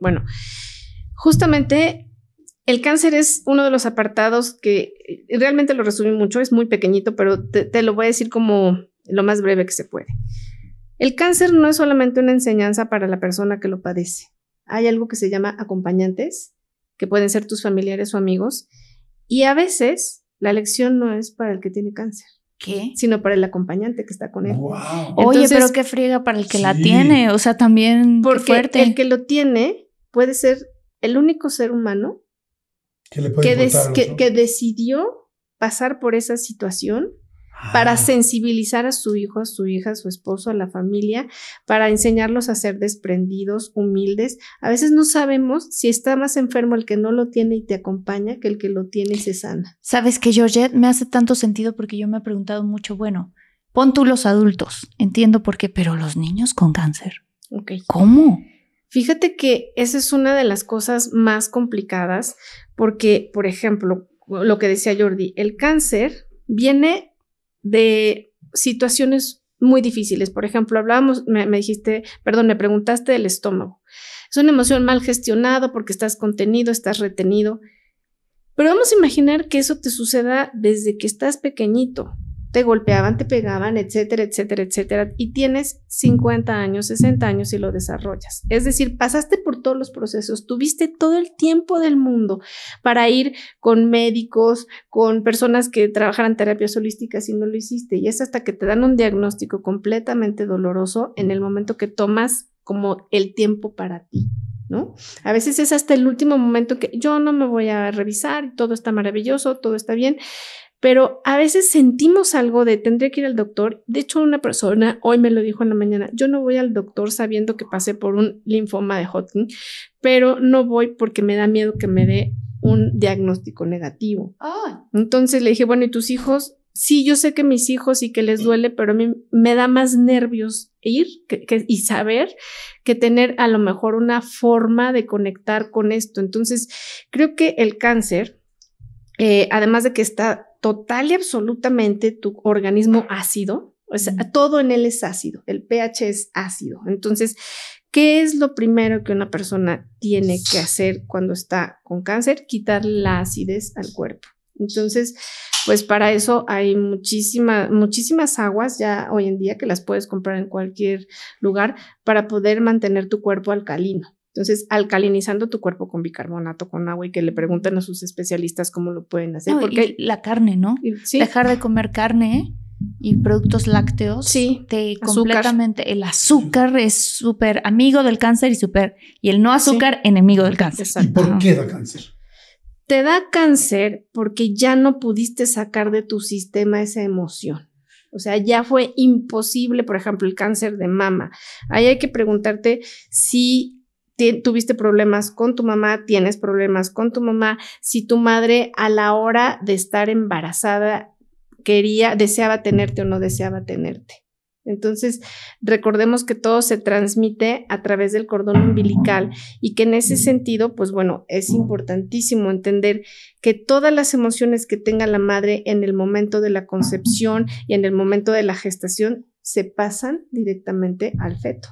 A: Bueno,
C: justamente el cáncer es uno de los apartados que eh, realmente lo resumí mucho, es muy pequeñito, pero te, lo voy a decir como lo más breve que se puede. El cáncer no es solamente una enseñanza para la persona que lo padece. Hay algo que se llama acompañantes, que pueden ser tus familiares o amigos, y a veces la lección no es para el que tiene cáncer. ¿Qué? Sino para el acompañante que está con él. Oye, pero qué friega para el que la tiene,
B: o sea, también porque fuerte. el que
C: lo tiene puede ser el único ser humano
A: que,
C: decidió pasar por esa situación para ah. sensibilizar a su hijo, a su hija, a su esposo, a la familia, para enseñarlos a ser desprendidos, humildes. A veces no sabemos si está más enfermo el que no lo tiene y te acompaña que el que lo tiene y se sana.
B: Sabes que Georgette me hace tanto sentido porque yo me he preguntado mucho, bueno, pon tú los adultos, entiendo por qué, pero los niños con cáncer. ¿Cómo?
C: Fíjate que esa es una de las cosas más complicadas porque, por ejemplo, lo que decía Jordi, el cáncer viene de situaciones muy difíciles. Por ejemplo, hablábamos, me, dijiste, perdón, me preguntaste del estómago. Es una emoción mal gestionada porque estás contenido, estás retenido. Pero vamos a imaginar que eso te suceda desde que estás pequeñito te golpeaban, te pegaban, etcétera, etcétera, etcétera. Y tienes 50 años, 60 años y lo desarrollas. Es decir, pasaste por todos los procesos, tuviste todo el tiempo del mundo para ir con médicos, con personas que trabajaran terapias holísticas y no lo hiciste. Y es hasta que te dan un diagnóstico completamente doloroso en el momento que tomas como el tiempo para ti. ¿No? A veces es hasta el último momento que yo no me voy a revisar, todo está maravilloso, todo está bien, pero a veces sentimos algo de tendría que ir al doctor. De hecho, una persona hoy me lo dijo en la mañana, yo no voy al doctor sabiendo que pasé por un linfoma de Hodgkin, pero no voy porque me da miedo que me dé un diagnóstico negativo. Entonces le dije, bueno, ¿y tus hijos? Sí, yo sé que mis hijos y que les duele, pero a mí me da más nervios ir y saber que tener a lo mejor una forma de conectar con esto. Entonces, creo que el cáncer, eh, además de que está total y absolutamente tu organismo ácido. O todo en él es ácido, el pH es ácido. Entonces, ¿qué es lo primero que una persona tiene que hacer cuando está con cáncer? Quitar la acidez al cuerpo. Entonces, pues para eso hay muchísimas aguas ya hoy en día que las puedes comprar en cualquier lugar para poder mantener tu cuerpo alcalino. Entonces, alcalinizando tu cuerpo con bicarbonato, con agua y que le pregunten a sus especialistas cómo lo pueden hacer. porque
B: la carne, ¿no? Dejar de comer carne y productos lácteos. Sí. Te completamente. El azúcar es súper amigo del cáncer y súper. Y el no azúcar, enemigo del cáncer.
A: por qué da cáncer?
B: Te da cáncer porque ya no pudiste sacar de
C: tu sistema esa emoción. O sea, ya fue imposible, por ejemplo, el cáncer de mama. Ahí hay que preguntarte si tuviste problemas con tu mamá, tienes problemas con tu mamá, si tu madre a la hora de estar embarazada quería, deseaba tenerte o no deseaba tenerte. Entonces, recordemos que todo se transmite a través del cordón umbilical y que en ese sentido, pues bueno, es importantísimo entender que todas las emociones que tenga la madre en el momento de la concepción y en el momento de la gestación se pasan directamente al feto.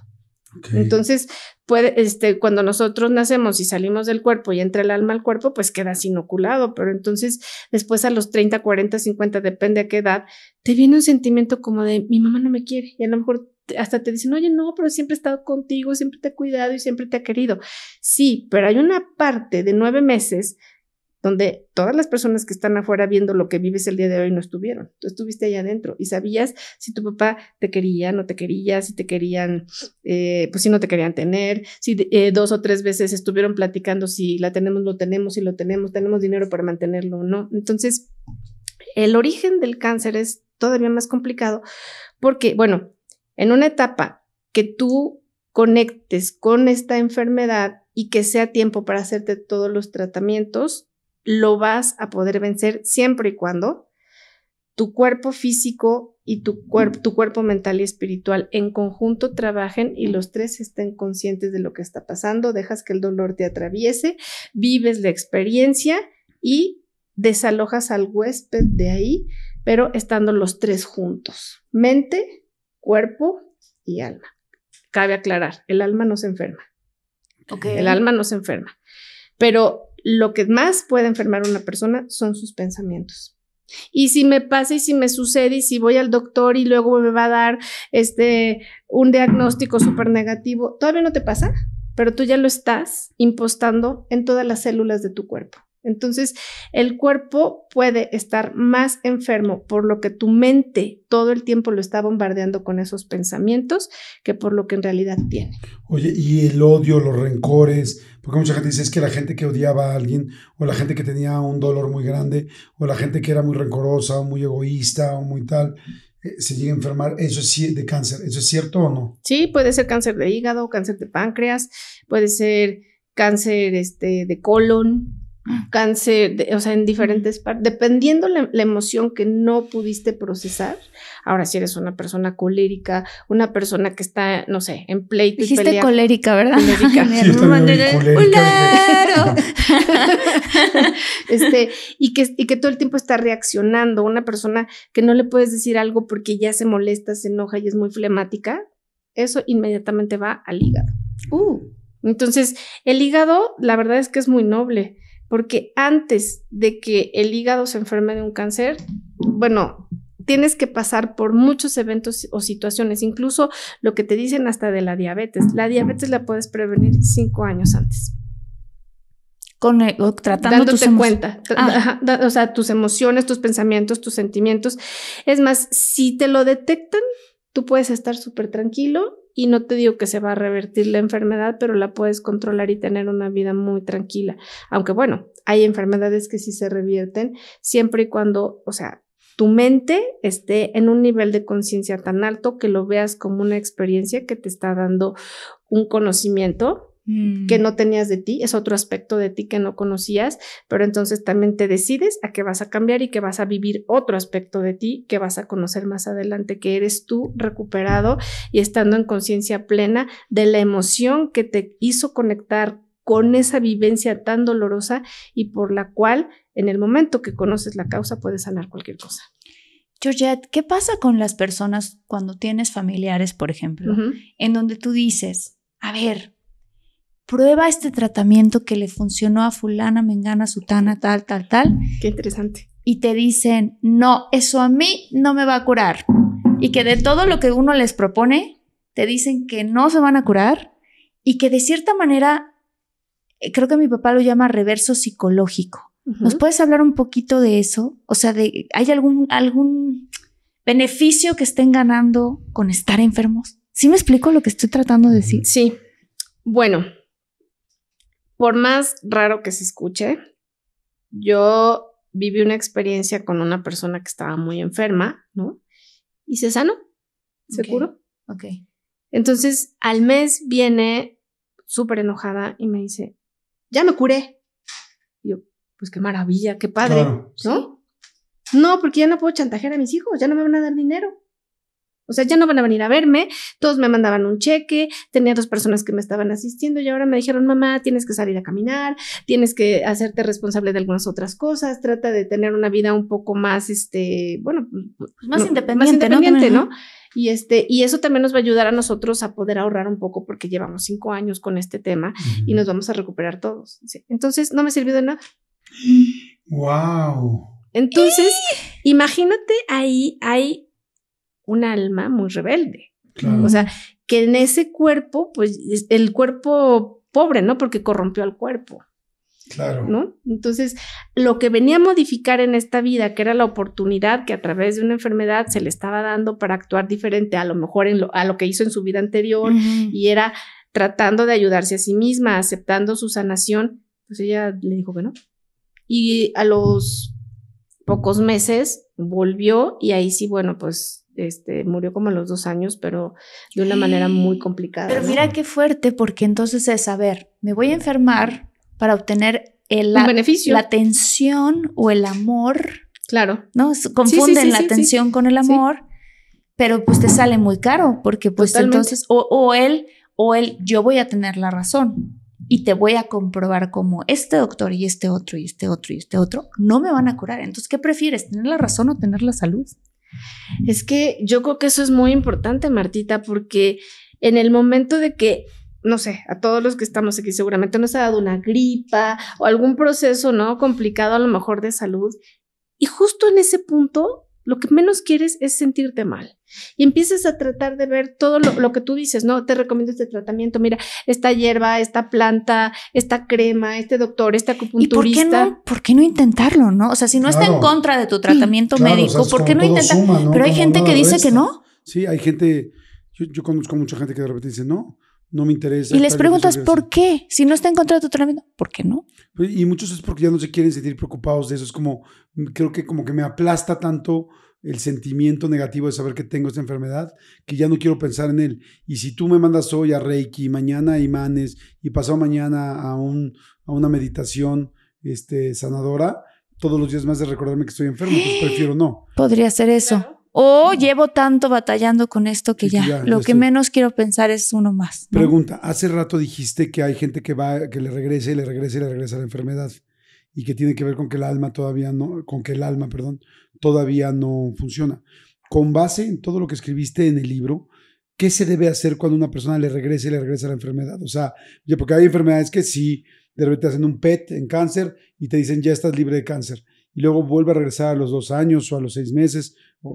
C: Entonces, puede, este, cuando nosotros nacemos y salimos del cuerpo y entra el alma al cuerpo, pues quedas inoculado, pero entonces después a los 30, 40, 50, depende a qué edad, te viene un sentimiento como de mi mamá no me quiere y a lo mejor hasta te dicen, oye, no, pero siempre he estado contigo, siempre te he cuidado y siempre te he querido. Sí, pero hay una parte de nueve meses donde todas las personas que están afuera viendo lo que vives el día de hoy no estuvieron. Tú estuviste allá adentro y sabías si tu papá te quería, no te quería, si te querían, eh, pues si no te querían tener, si eh, dos o tres veces estuvieron platicando si la tenemos, lo tenemos, si lo tenemos, tenemos dinero para mantenerlo o no. Entonces, el origen del cáncer es todavía más complicado porque, bueno, en una etapa que tú conectes con esta enfermedad y que sea tiempo para hacerte todos los tratamientos, lo vas a poder vencer siempre y cuando tu cuerpo físico y tu, tu cuerpo mental y espiritual en conjunto trabajen y los tres estén conscientes de lo que está pasando, dejas que el dolor te atraviese, vives la experiencia y desalojas al huésped de ahí, pero estando los tres juntos, mente, cuerpo y alma. Cabe aclarar, el alma no se enferma. El alma no se enferma, pero lo que más puede enfermar a una persona son sus pensamientos. Y si me pasa y si me sucede y si voy al doctor y luego me va a dar este un diagnóstico súper negativo, todavía no te pasa, pero tú ya lo estás impostando en todas las células de tu cuerpo. Entonces, el cuerpo puede estar más enfermo por lo que tu mente todo el tiempo lo está bombardeando con esos pensamientos que por lo que en realidad
A: tiene. Oye, y el odio, los rencores, porque mucha gente dice que la gente que odiaba a alguien, o la gente que tenía un dolor muy grande, o la gente que era muy rencorosa, o muy egoísta, o muy tal, eh, se llega a enfermar eso sí de cáncer. ¿Eso es cierto o no?
C: Sí, puede ser cáncer de hígado, cáncer de páncreas, puede ser cáncer este, de colon, Mm. cáncer, o sea, en diferentes partes, dependiendo la, la, emoción que no pudiste procesar. Ahora, si eres una persona colérica, una persona que está, no sé, en pleito. Dijiste colérica,
B: ¿verdad? Colérica.
C: Sí, este, y que, y que todo el tiempo está reaccionando. Una persona que no le puedes decir algo porque ya se molesta, se enoja y es muy flemática. Eso inmediatamente va al hígado. Uh. Entonces, el hígado, la verdad es que es muy noble porque antes de que el hígado se enferme de un cáncer, bueno, tienes que pasar por muchos eventos o situaciones, incluso lo que te dicen hasta de la diabetes. La diabetes la puedes prevenir cinco años antes.
B: Con el, o tratando Dándote cuenta, ah.
C: o sea, tus emociones, tus pensamientos, tus sentimientos. Es más, si te lo detectan, tú puedes estar súper tranquilo y no te digo que se va a revertir la enfermedad, pero la puedes controlar y tener una vida muy tranquila. Aunque bueno, hay enfermedades que sí se revierten siempre y cuando, o sea, tu mente esté en un nivel de conciencia tan alto que lo veas como una experiencia que te está dando un conocimiento Mm. que no tenías de ti, es otro aspecto de ti que no conocías, pero entonces también te decides a qué vas a cambiar y que vas a vivir otro aspecto de ti que vas a conocer más adelante, que eres tú recuperado y estando en conciencia plena de la emoción que te hizo conectar con esa vivencia tan
B: dolorosa y por la cual en el momento que conoces la causa puedes sanar cualquier cosa. Georgette, ¿qué pasa con las personas cuando tienes familiares, por ejemplo, en donde tú dices, a ver, prueba este tratamiento que le funcionó a fulana, mengana, sutana, tal, tal, tal. Qué interesante. Y te dicen, no, eso a mí no me va a curar. Y que de todo lo que uno les propone, te dicen que no se van a curar y que de cierta manera, eh, creo que mi papá lo llama reverso psicológico. ¿Nos puedes hablar un poquito de eso? O sea, de, ¿hay algún, algún beneficio que estén ganando con estar enfermos? ¿Sí me explico lo que estoy tratando de decir? Sí. Bueno,
C: por más raro que se escuche, yo viví una experiencia con una persona que estaba muy enferma, ¿no? Y se sanó, se curó. Ok. Entonces, al mes viene súper enojada y me dice, ya me curé. Y yo, pues qué maravilla, qué padre, ¿no? No, porque ya no puedo chantajear a mis hijos, ya no me van a dar dinero. O sea, ya no van a venir a verme, todos me mandaban un cheque, tenía dos personas que me estaban asistiendo y ahora me dijeron, mamá, tienes que salir a caminar, tienes que hacerte responsable de algunas otras cosas, trata de tener una vida un poco más, este, bueno, pues, pues más, independiente, ¿no? Y, este, y eso también nos va a ayudar a nosotros a poder ahorrar un poco porque llevamos cinco años con este tema y nos vamos a recuperar todos. Entonces, no me sirvió de nada. ¡Wow! Entonces, imagínate ahí, hay un alma muy rebelde. O sea, que en ese cuerpo, pues el cuerpo pobre, ¿no? Porque corrompió al cuerpo. Claro. ¿No? Entonces, lo que venía a modificar en esta vida, que era la oportunidad que a través de una enfermedad se le estaba dando para actuar diferente a lo mejor a lo que hizo en su vida anterior, y era tratando de ayudarse a sí misma, aceptando su sanación, pues ella le dijo que no. Y a los pocos meses volvió y ahí sí, bueno, pues este, murió como a los dos años, pero de una manera muy complicada. Pero mira
B: qué fuerte, porque entonces es, a ver, me voy a enfermar para obtener el, la, beneficio. la atención o el amor. Claro. ¿No? Confunden la atención con el amor, pero pues te sale muy caro, porque pues entonces, o, o él, o él, yo voy a tener la razón y te voy a comprobar como este doctor y este otro y este otro y este otro no me van a curar. Entonces, ¿qué prefieres? ¿Tener la razón o tener la salud? Es que yo creo que eso es muy importante, Martita, porque en
C: el momento de que, no sé, a todos los que estamos aquí seguramente nos ha dado una gripa o algún proceso, ¿no? Complicado a lo mejor de salud. Y justo en ese punto lo que menos quieres es sentirte mal. Y empiezas a tratar de ver todo lo, que tú dices, ¿no? Te recomiendo este tratamiento, mira, esta hierba, esta planta, esta crema, este doctor,
B: este acupunturista. ¿Y por qué no, intentarlo, no? O sea, si no está en contra de tu tratamiento médico, ¿por qué no intentarlo? Pero hay gente que dice que no.
A: Sí, hay gente, yo, yo, conozco mucha gente que de repente dice, no, no me interesa. Y les preguntas por
B: qué, si no está en contra de tu tratamiento, ¿por qué no?
A: Pues, y muchos es porque ya no se quieren sentir preocupados de eso, es como, creo que como que me aplasta tanto el sentimiento negativo de saber que tengo esta enfermedad, que ya no quiero pensar en él. Y si tú me mandas hoy a Reiki, mañana a imanes y pasado mañana a, un, a una meditación este, sanadora, todos los días más de recordarme que estoy enfermo, pues prefiero no.
B: Podría ser eso o llevo tanto batallando con esto que ya, lo que menos quiero pensar es uno más.
A: Pregunta, hace rato dijiste que hay gente que va, que le regresa y le regresa y le regresa la enfermedad y que tiene que ver con que el alma todavía no, con que el alma, perdón, todavía no funciona. Con base en todo lo que escribiste en el libro, ¿qué se debe hacer cuando una persona le regresa y le regresa la enfermedad? O sea, porque hay enfermedades que sí, de repente hacen un PET en cáncer y te dicen ya estás libre de cáncer. Y luego vuelve a regresar a los dos años o a los seis meses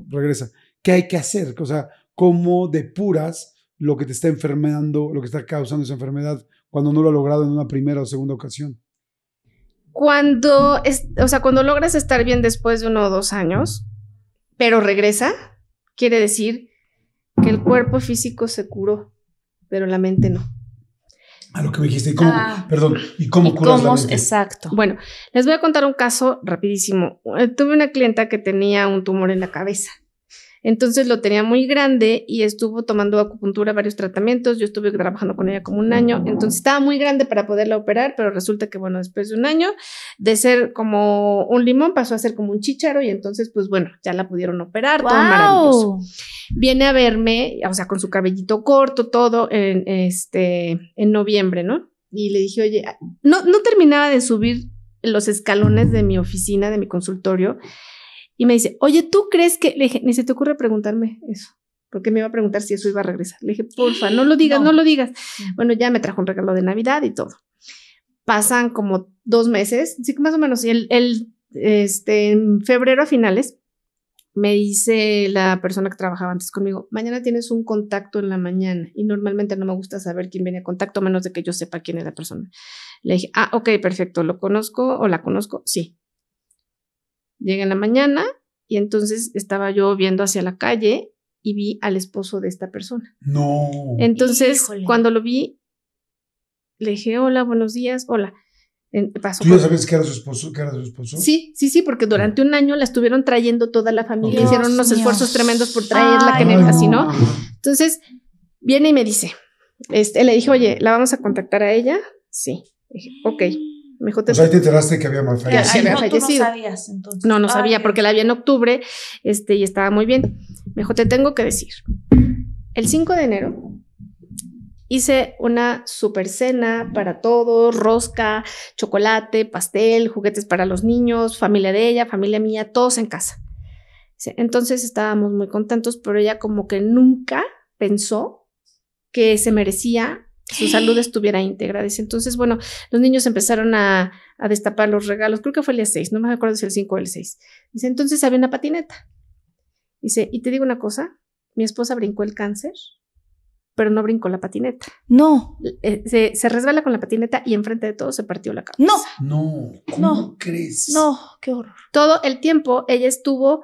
A: regresa, ¿qué hay que hacer? O sea, ¿cómo depuras lo que te está enfermando, lo que está causando esa enfermedad cuando no lo ha logrado en una primera o segunda ocasión?
C: Cuando, o sea, cuando logras estar bien después de uno o dos años, pero regresa, quiere decir que el cuerpo físico se curó, pero la mente no
A: a lo que me dijiste, cómo, ah. perdón, ¿y cómo y
C: Exacto. Bueno, les voy a contar un caso rapidísimo. Eh, tuve una clienta que tenía un tumor en la cabeza entonces lo tenía muy grande y estuvo tomando acupuntura, varios tratamientos. Yo estuve trabajando con ella como un año. Entonces estaba muy grande para poderla operar, pero resulta que, bueno, después de un año, de ser como un limón, pasó a ser como un chicharo y entonces, pues bueno, ya la pudieron operar. ¡Wow! Viene a verme, o sea, con su cabellito corto, todo en, este, en noviembre, ¿no? Y le dije, oye, ah, no, no terminaba de subir los escalones de mi oficina, de mi consultorio, y me dice, oye, ¿tú crees que? Le dije, ni se te ocurre preguntarme eso, porque me iba a preguntar si eso iba a regresar. Le dije, porfa, no lo digas, no, lo digas. Mm. Bueno, ya me trajo un regalo de Navidad y todo. Pasan como dos meses, sí, más o menos, y el, el este, en febrero a finales, me dice la persona que trabajaba antes conmigo, mañana tienes un contacto en la mañana y normalmente no me gusta saber quién viene a contacto a menos de que yo sepa quién es la persona. Le dije, ah, ok, perfecto, ¿lo conozco o la conozco? Sí. Llegué en la mañana y entonces estaba yo viendo hacia la calle y vi al esposo de esta persona. No. Entonces, cuando lo vi, le dije, hola, buenos días, hola. Pasó ¿Tú sabes
A: que era su esposo?
C: Sí, sí, sí, porque durante ah. un año la estuvieron trayendo toda la familia, hicieron unos esfuerzos tremendos por traerla, que no. así, ¿no? Entonces, viene y me dice, este, le dije, oye, ¿la vamos a contactar a ella? Sí. ok. Pues te enteraste
A: que había fallecido.
C: no, no,
B: entonces.
C: no, no sabía porque la vi en octubre este, y estaba muy bien. mejor te tengo que decir. El 5 de enero hice una super cena para todos, rosca, chocolate, pastel, juguetes para los niños, familia de ella, familia mía, todos en casa. Entonces estábamos muy contentos, pero ella como que nunca pensó que se merecía su salud estuviera íntegra. Dice, entonces, bueno, los niños empezaron a, destapar los regalos, creo que fue el día 6, no me acuerdo si el 5 o el 6. Dice, entonces había una patineta. Dice, y te digo una cosa, mi esposa brincó el cáncer, pero no brincó la patineta. No. Eh, se, resbala con la patineta y enfrente de todo se partió la cabeza. No.
A: No. ¿Cómo no. crees? No,
C: qué horror. Todo el tiempo ella estuvo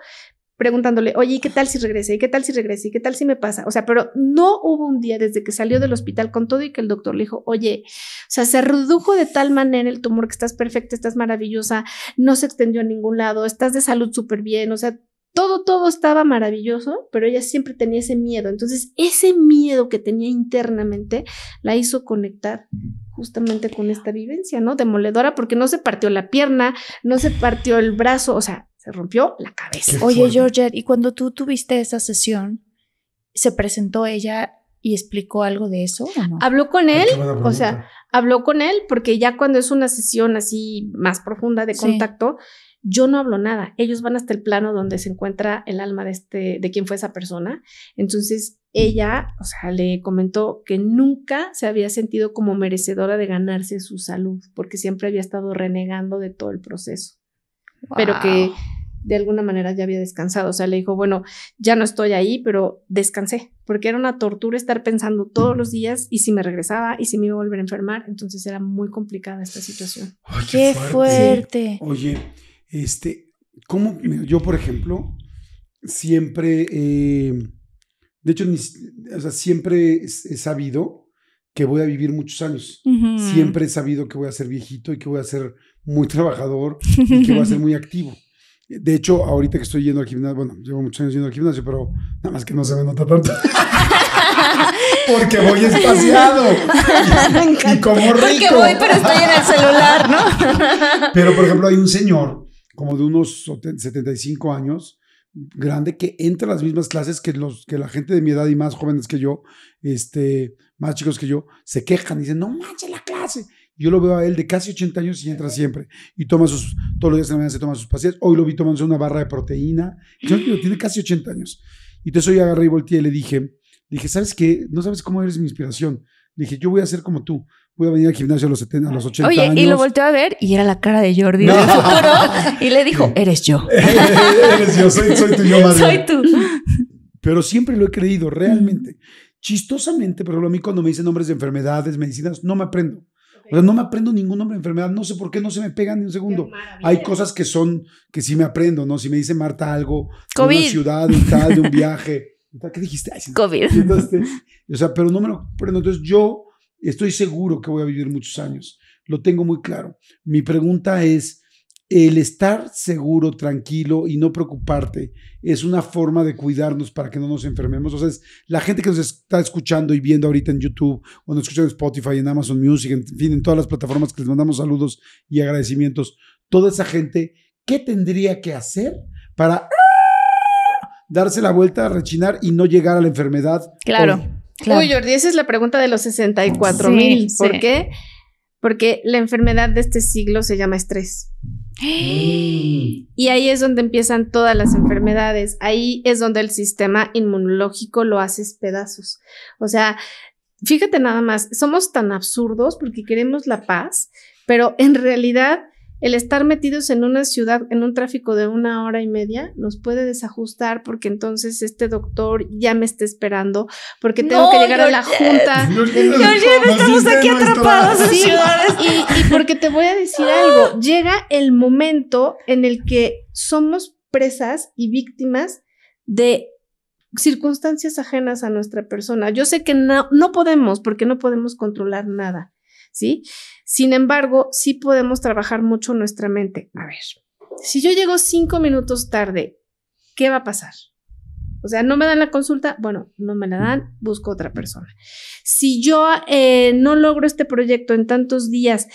C: preguntándole, oye, ¿y qué tal si regrese? ¿Y qué tal si regrese? ¿Y qué tal si me pasa? O sea, pero no hubo un día desde que salió del hospital con todo y que el doctor le dijo, oye, o sea, se redujo de tal manera el tumor que estás perfecta, estás maravillosa, no se extendió a ningún lado, estás de salud súper bien, o sea, todo, todo estaba maravilloso, pero ella siempre tenía ese miedo. Entonces, ese miedo que tenía internamente la hizo conectar justamente con esta vivencia, ¿no? Demoledora, porque no se
B: partió la pierna, no se partió el brazo, o sea, rompió la cabeza. Oye, Georgette, y cuando tú tuviste esa sesión, ¿se presentó ella y explicó algo de eso
C: Habló con él, o sea, habló con él porque ya cuando es una sesión así más profunda de contacto, yo no hablo nada. Ellos van hasta el plano donde se encuentra el alma de este de quien fue esa persona. Entonces, ella, o sea, le comentó que nunca se había sentido como merecedora de ganarse su salud, porque siempre había estado renegando de todo el proceso. Pero que de alguna manera ya había descansado. O sea, le dijo, bueno, ya no estoy ahí, pero descansé, porque era una tortura estar pensando todos los días y si me regresaba y si me iba a volver a enfermar. Entonces era muy complicada esta situación.
A: qué, fuerte. Oye, este, ¿cómo? Yo, por ejemplo, siempre, eh, de hecho, siempre he sabido que voy a vivir muchos años. Siempre he sabido que voy a ser viejito y que voy a ser muy trabajador y que voy a ser muy activo. De hecho, ahorita que estoy yendo al gimnasio, bueno, llevo muchos años yendo al gimnasio, pero nada más que no se me nota tanto. Porque voy espaciado. y, como rico. Porque voy, pero estoy en el celular, ¿no? pero, por ejemplo, hay un señor como de unos 75 años, grande, que entra a las mismas clases que, los, que la gente de mi edad y más jóvenes que yo, este, más chicos que yo, se quejan y dicen, no manches la clase. Yo lo veo a él de casi 80 años y entra siempre. Y toma sus, todos los días de la mañana se toma sus pastillas. Hoy lo vi tomándose una barra de proteína. tiene casi 80 años. Y entonces hoy agarré y volteé y le dije, dije, ¿sabes qué? No sabes cómo eres mi inspiración. dije, yo voy a hacer como tú. Voy a venir al gimnasio a los, 70, a los 80 años. Oye, y lo volteó
B: a ver y era la cara de Jordi
A: Y le dijo, eres yo. eres yo, soy, tú, Soy tú. Pero siempre lo he creído, realmente. Chistosamente, pero ejemplo, a mí cuando me dicen nombres de enfermedades, medicinas, no me aprendo no me aprendo ningún nombre de enfermedad, no sé por qué no se me pegan ni un segundo. Hay cosas que son, que sí me aprendo, ¿no? Si me dice Marta algo, de una ciudad, de un de un viaje, ¿qué dijiste? COVID. Este, o sea, pero no me lo aprendo. Entonces yo estoy seguro que voy a vivir muchos años, lo tengo muy claro. Mi pregunta es, el estar seguro, tranquilo y no preocuparte es una forma de cuidarnos para que no nos enfermemos. O sea, la gente que nos está escuchando y viendo ahorita en YouTube o nos escucha en Spotify, en Amazon Music, en fin, en todas las plataformas que les mandamos saludos y agradecimientos. Toda esa gente, ¿qué tendría que hacer para ¡ah!, darse la vuelta, a rechinar y no llegar a la enfermedad? Claro. Uy, Jordi,
C: esa es la pregunta de los 64 mil. ¿Por qué? porque la enfermedad de este siglo se llama estrés. Mm. Y ahí es donde empiezan todas las enfermedades, ahí es donde el sistema inmunológico lo haces pedazos. O sea, fíjate nada más, somos tan absurdos porque queremos la paz, pero en realidad el estar metidos en una ciudad, en un tráfico de una hora y media, nos puede desajustar porque entonces este doctor ya me está esperando, porque tengo que llegar a la junta. estamos aquí atrapados y, porque te voy a decir algo, llega el momento en el que somos presas y víctimas de circunstancias ajenas a nuestra persona. Yo sé que no podemos, porque no podemos controlar nada ¿sí? Sin embargo, sí podemos trabajar mucho nuestra mente. A ver, si yo llego cinco minutos tarde, ¿qué va a pasar? O sea, no me dan la consulta, bueno, no me la dan, busco otra persona. Si yo eh, no logro este proyecto en tantos días,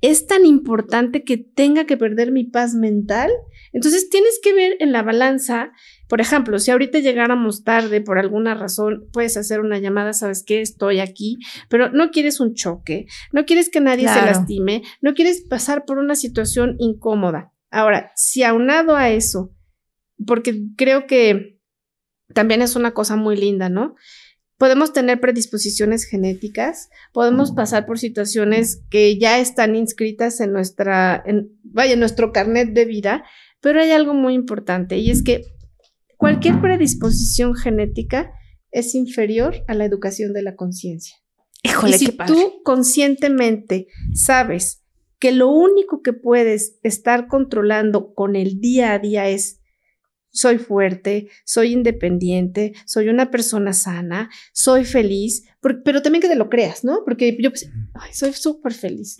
C: es tan importante que tenga que perder mi paz mental. Entonces tienes que ver en la balanza por ejemplo, si ahorita llegáramos tarde por alguna razón, puedes hacer una llamada, sabes que estoy aquí, pero no quieres un choque, no quieres que nadie se lastime, no quieres pasar por una situación incómoda. Ahora, si aunado a eso, porque creo que también es una cosa muy linda, ¿no? podemos tener predisposiciones genéticas, podemos pasar por situaciones que ya están inscritas en nuestra, vaya, en nuestro carnet de vida, pero hay algo muy importante y es que Cualquier predisposición genética es inferior a la educación de la conciencia. y si tú conscientemente sabes que lo único que puedes estar controlando con el día a día es soy fuerte, soy independiente, soy una persona sana, soy feliz, pero también que te lo creas, ¿no? Porque yo pues, soy súper feliz.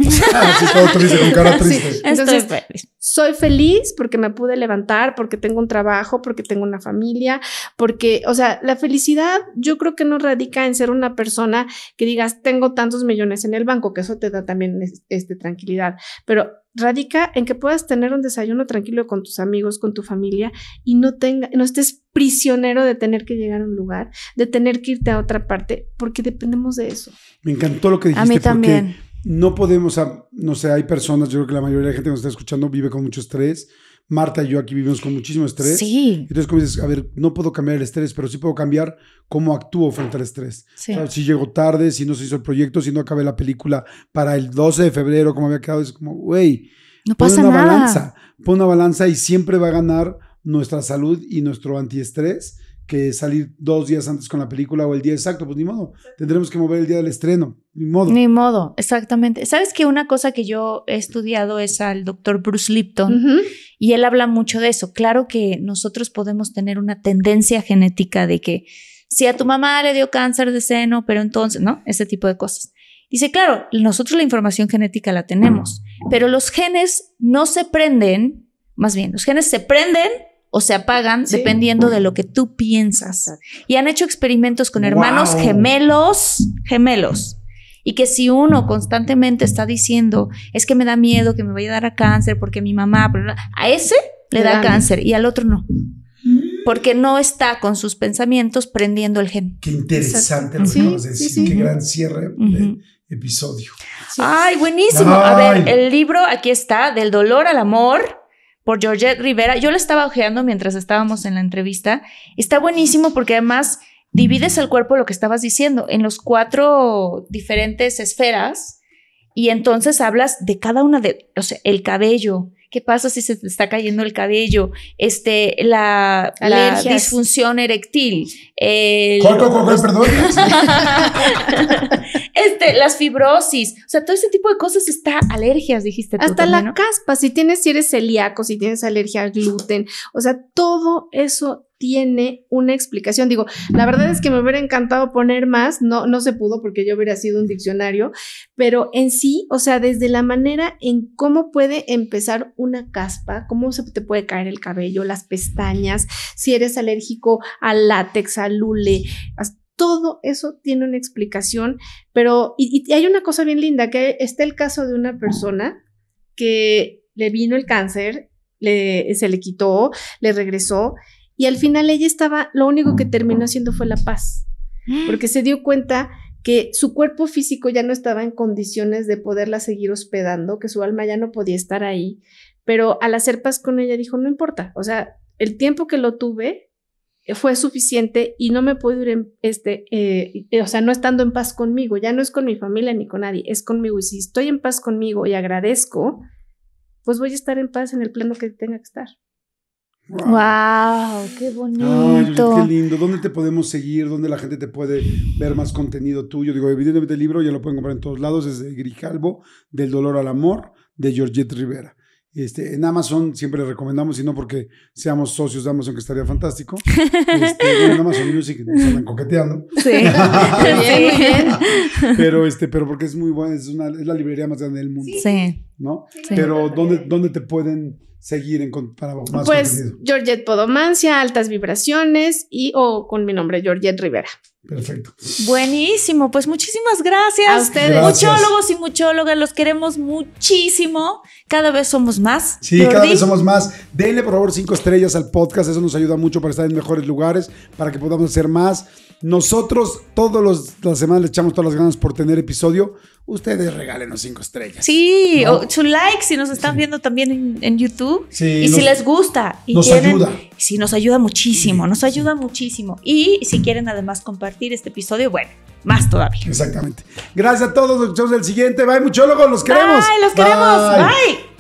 C: soy feliz porque me pude levantar, porque tengo un trabajo, porque tengo una familia, porque, o sea, la felicidad yo creo que no radica en ser una persona que digas, tengo tantos millones en el banco, que eso te da también este, tranquilidad, pero radica en que puedas tener un desayuno tranquilo con tus amigos, con tu familia y no tenga, no estés prisionero de tener que llegar a un lugar, de tener que irte a otra parte, porque dependemos de eso.
A: Me encantó lo que dijiste. A mí también. no podemos, ah, no sé, hay personas, yo creo que la mayoría de la gente que nos está escuchando vive con mucho estrés Marta y yo aquí vivimos con muchísimo estrés. Sí. Entonces, como dices, a ver, no puedo cambiar el estrés, pero sí puedo cambiar cómo actúo frente al estrés. si llego tarde, si no se hizo el proyecto, si no acabé la película para el 12 de febrero, como había quedado, es como, güey,
B: no pon pasa una nada. balanza,
A: pon una balanza y siempre va a ganar nuestra salud y nuestro antiestrés que salir dos días antes con la película o el día exacto, pues ni modo, tendremos que mover el día del estreno, ni modo. Ni
B: modo, exactamente. Sabes que una cosa que yo he estudiado es al doctor Bruce Lipton y él habla mucho de eso. Claro que nosotros podemos tener una tendencia genética de que si a tu mamá le dio cáncer de seno, pero entonces, ¿no? Ese tipo de cosas. Dice, claro, nosotros la información genética la tenemos, pero los genes no se prenden, más bien, los genes se prenden o se apagan dependiendo de lo que tú piensas. Y han hecho experimentos con hermanos gemelos, gemelos. Y que si uno constantemente está diciendo, es que me da miedo que me vaya a dar a cáncer porque mi mamá, a ese le da cáncer y al otro no. Mm. Porque no está con sus pensamientos prendiendo el gen.
A: Qué interesante lo que Qué gran cierre. de episodio.
B: Ay, buenísimo. A ver, el libro aquí está, Del dolor al amor por Georgette Rivera. Yo la estaba ojeando mientras estábamos en la entrevista. Está buenísimo porque además divides el cuerpo, lo que estabas diciendo, en los cuatro diferentes esferas y entonces hablas de cada una de, o sea, el cabello, ¿Qué pasa si se te está cayendo el cabello? Este, la, la disfunción eréctil. El, perdón. este, las fibrosis. O sea, todo ese tipo de cosas está alergias, dijiste tú. Hasta la caspa,
C: si tienes, si eres celíaco, si tienes alergia al gluten. O sea, todo eso tiene una explicación. Digo, la verdad es que me hubiera encantado poner más, no, no se pudo porque yo hubiera sido un diccionario, pero en sí, o sea, desde la manera en cómo puede empezar una caspa, cómo se te puede caer el cabello, las pestañas, si eres alérgico al látex, al lule, todo eso tiene una explicación, pero y, hay una cosa bien linda, que está el caso de una persona que le vino el cáncer, le, se le quitó, le regresó y al final ella estaba, lo único que terminó haciendo fue la paz, porque se dio cuenta que su cuerpo físico ya no estaba en condiciones de poderla seguir hospedando, que su alma ya no podía estar ahí, pero al hacer paz con ella dijo, no importa, o sea, el tiempo que lo tuve eh, fue suficiente y no me puedo ir, este, eh, eh, o sea, no estando en paz conmigo, ya no es con mi familia ni con nadie, es conmigo. Y si estoy en paz conmigo y agradezco, pues voy a estar en paz en el plano que tenga que estar.
B: Wow. ¡Qué
C: bonito!
A: ¡Qué lindo! ¿Dónde te podemos seguir? ¿Dónde la gente te puede ver más contenido tuyo? Digo, evidentemente el libro ya lo pueden comprar en todos lados, es de Grijalbo, Del Dolor al Amor, de Georgette Rivera. Este, en Amazon siempre le recomendamos, y no porque seamos socios de Amazon, que estaría fantástico. Este, en Amazon Music nos andan coqueteando. Sí. Pero, este, pero porque es muy buena, es, una, es la librería más grande del mundo. Sí. ¿no? Pero, ¿dónde, ¿dónde te pueden seguir en, para más Pues
C: Georgette Podomancia, Altas Vibraciones
B: y o con mi nombre Georgette Rivera. Perfecto. Buenísimo, pues muchísimas gracias. A ustedes. Muchólogos y muchólogas, los queremos muchísimo. Cada vez somos más. Sí, cada vez somos
A: más. Denle por favor cinco estrellas al podcast, eso nos ayuda mucho para estar en mejores lugares, para que podamos ser más. Nosotros todos las semanas le echamos todas las ganas por tener episodio. Ustedes regálenos cinco estrellas.
B: Sí, o su like si nos están viendo también en, YouTube. y si les gusta. Y nos ayuda. Sí, nos ayuda muchísimo, nos ayuda muchísimo. Y si quieren además compartir este episodio, bueno,
A: más todavía. Exactamente. Gracias a todos, nos vemos el siguiente. Bye, muchólogos, los queremos. Bye, los queremos.
B: Bye.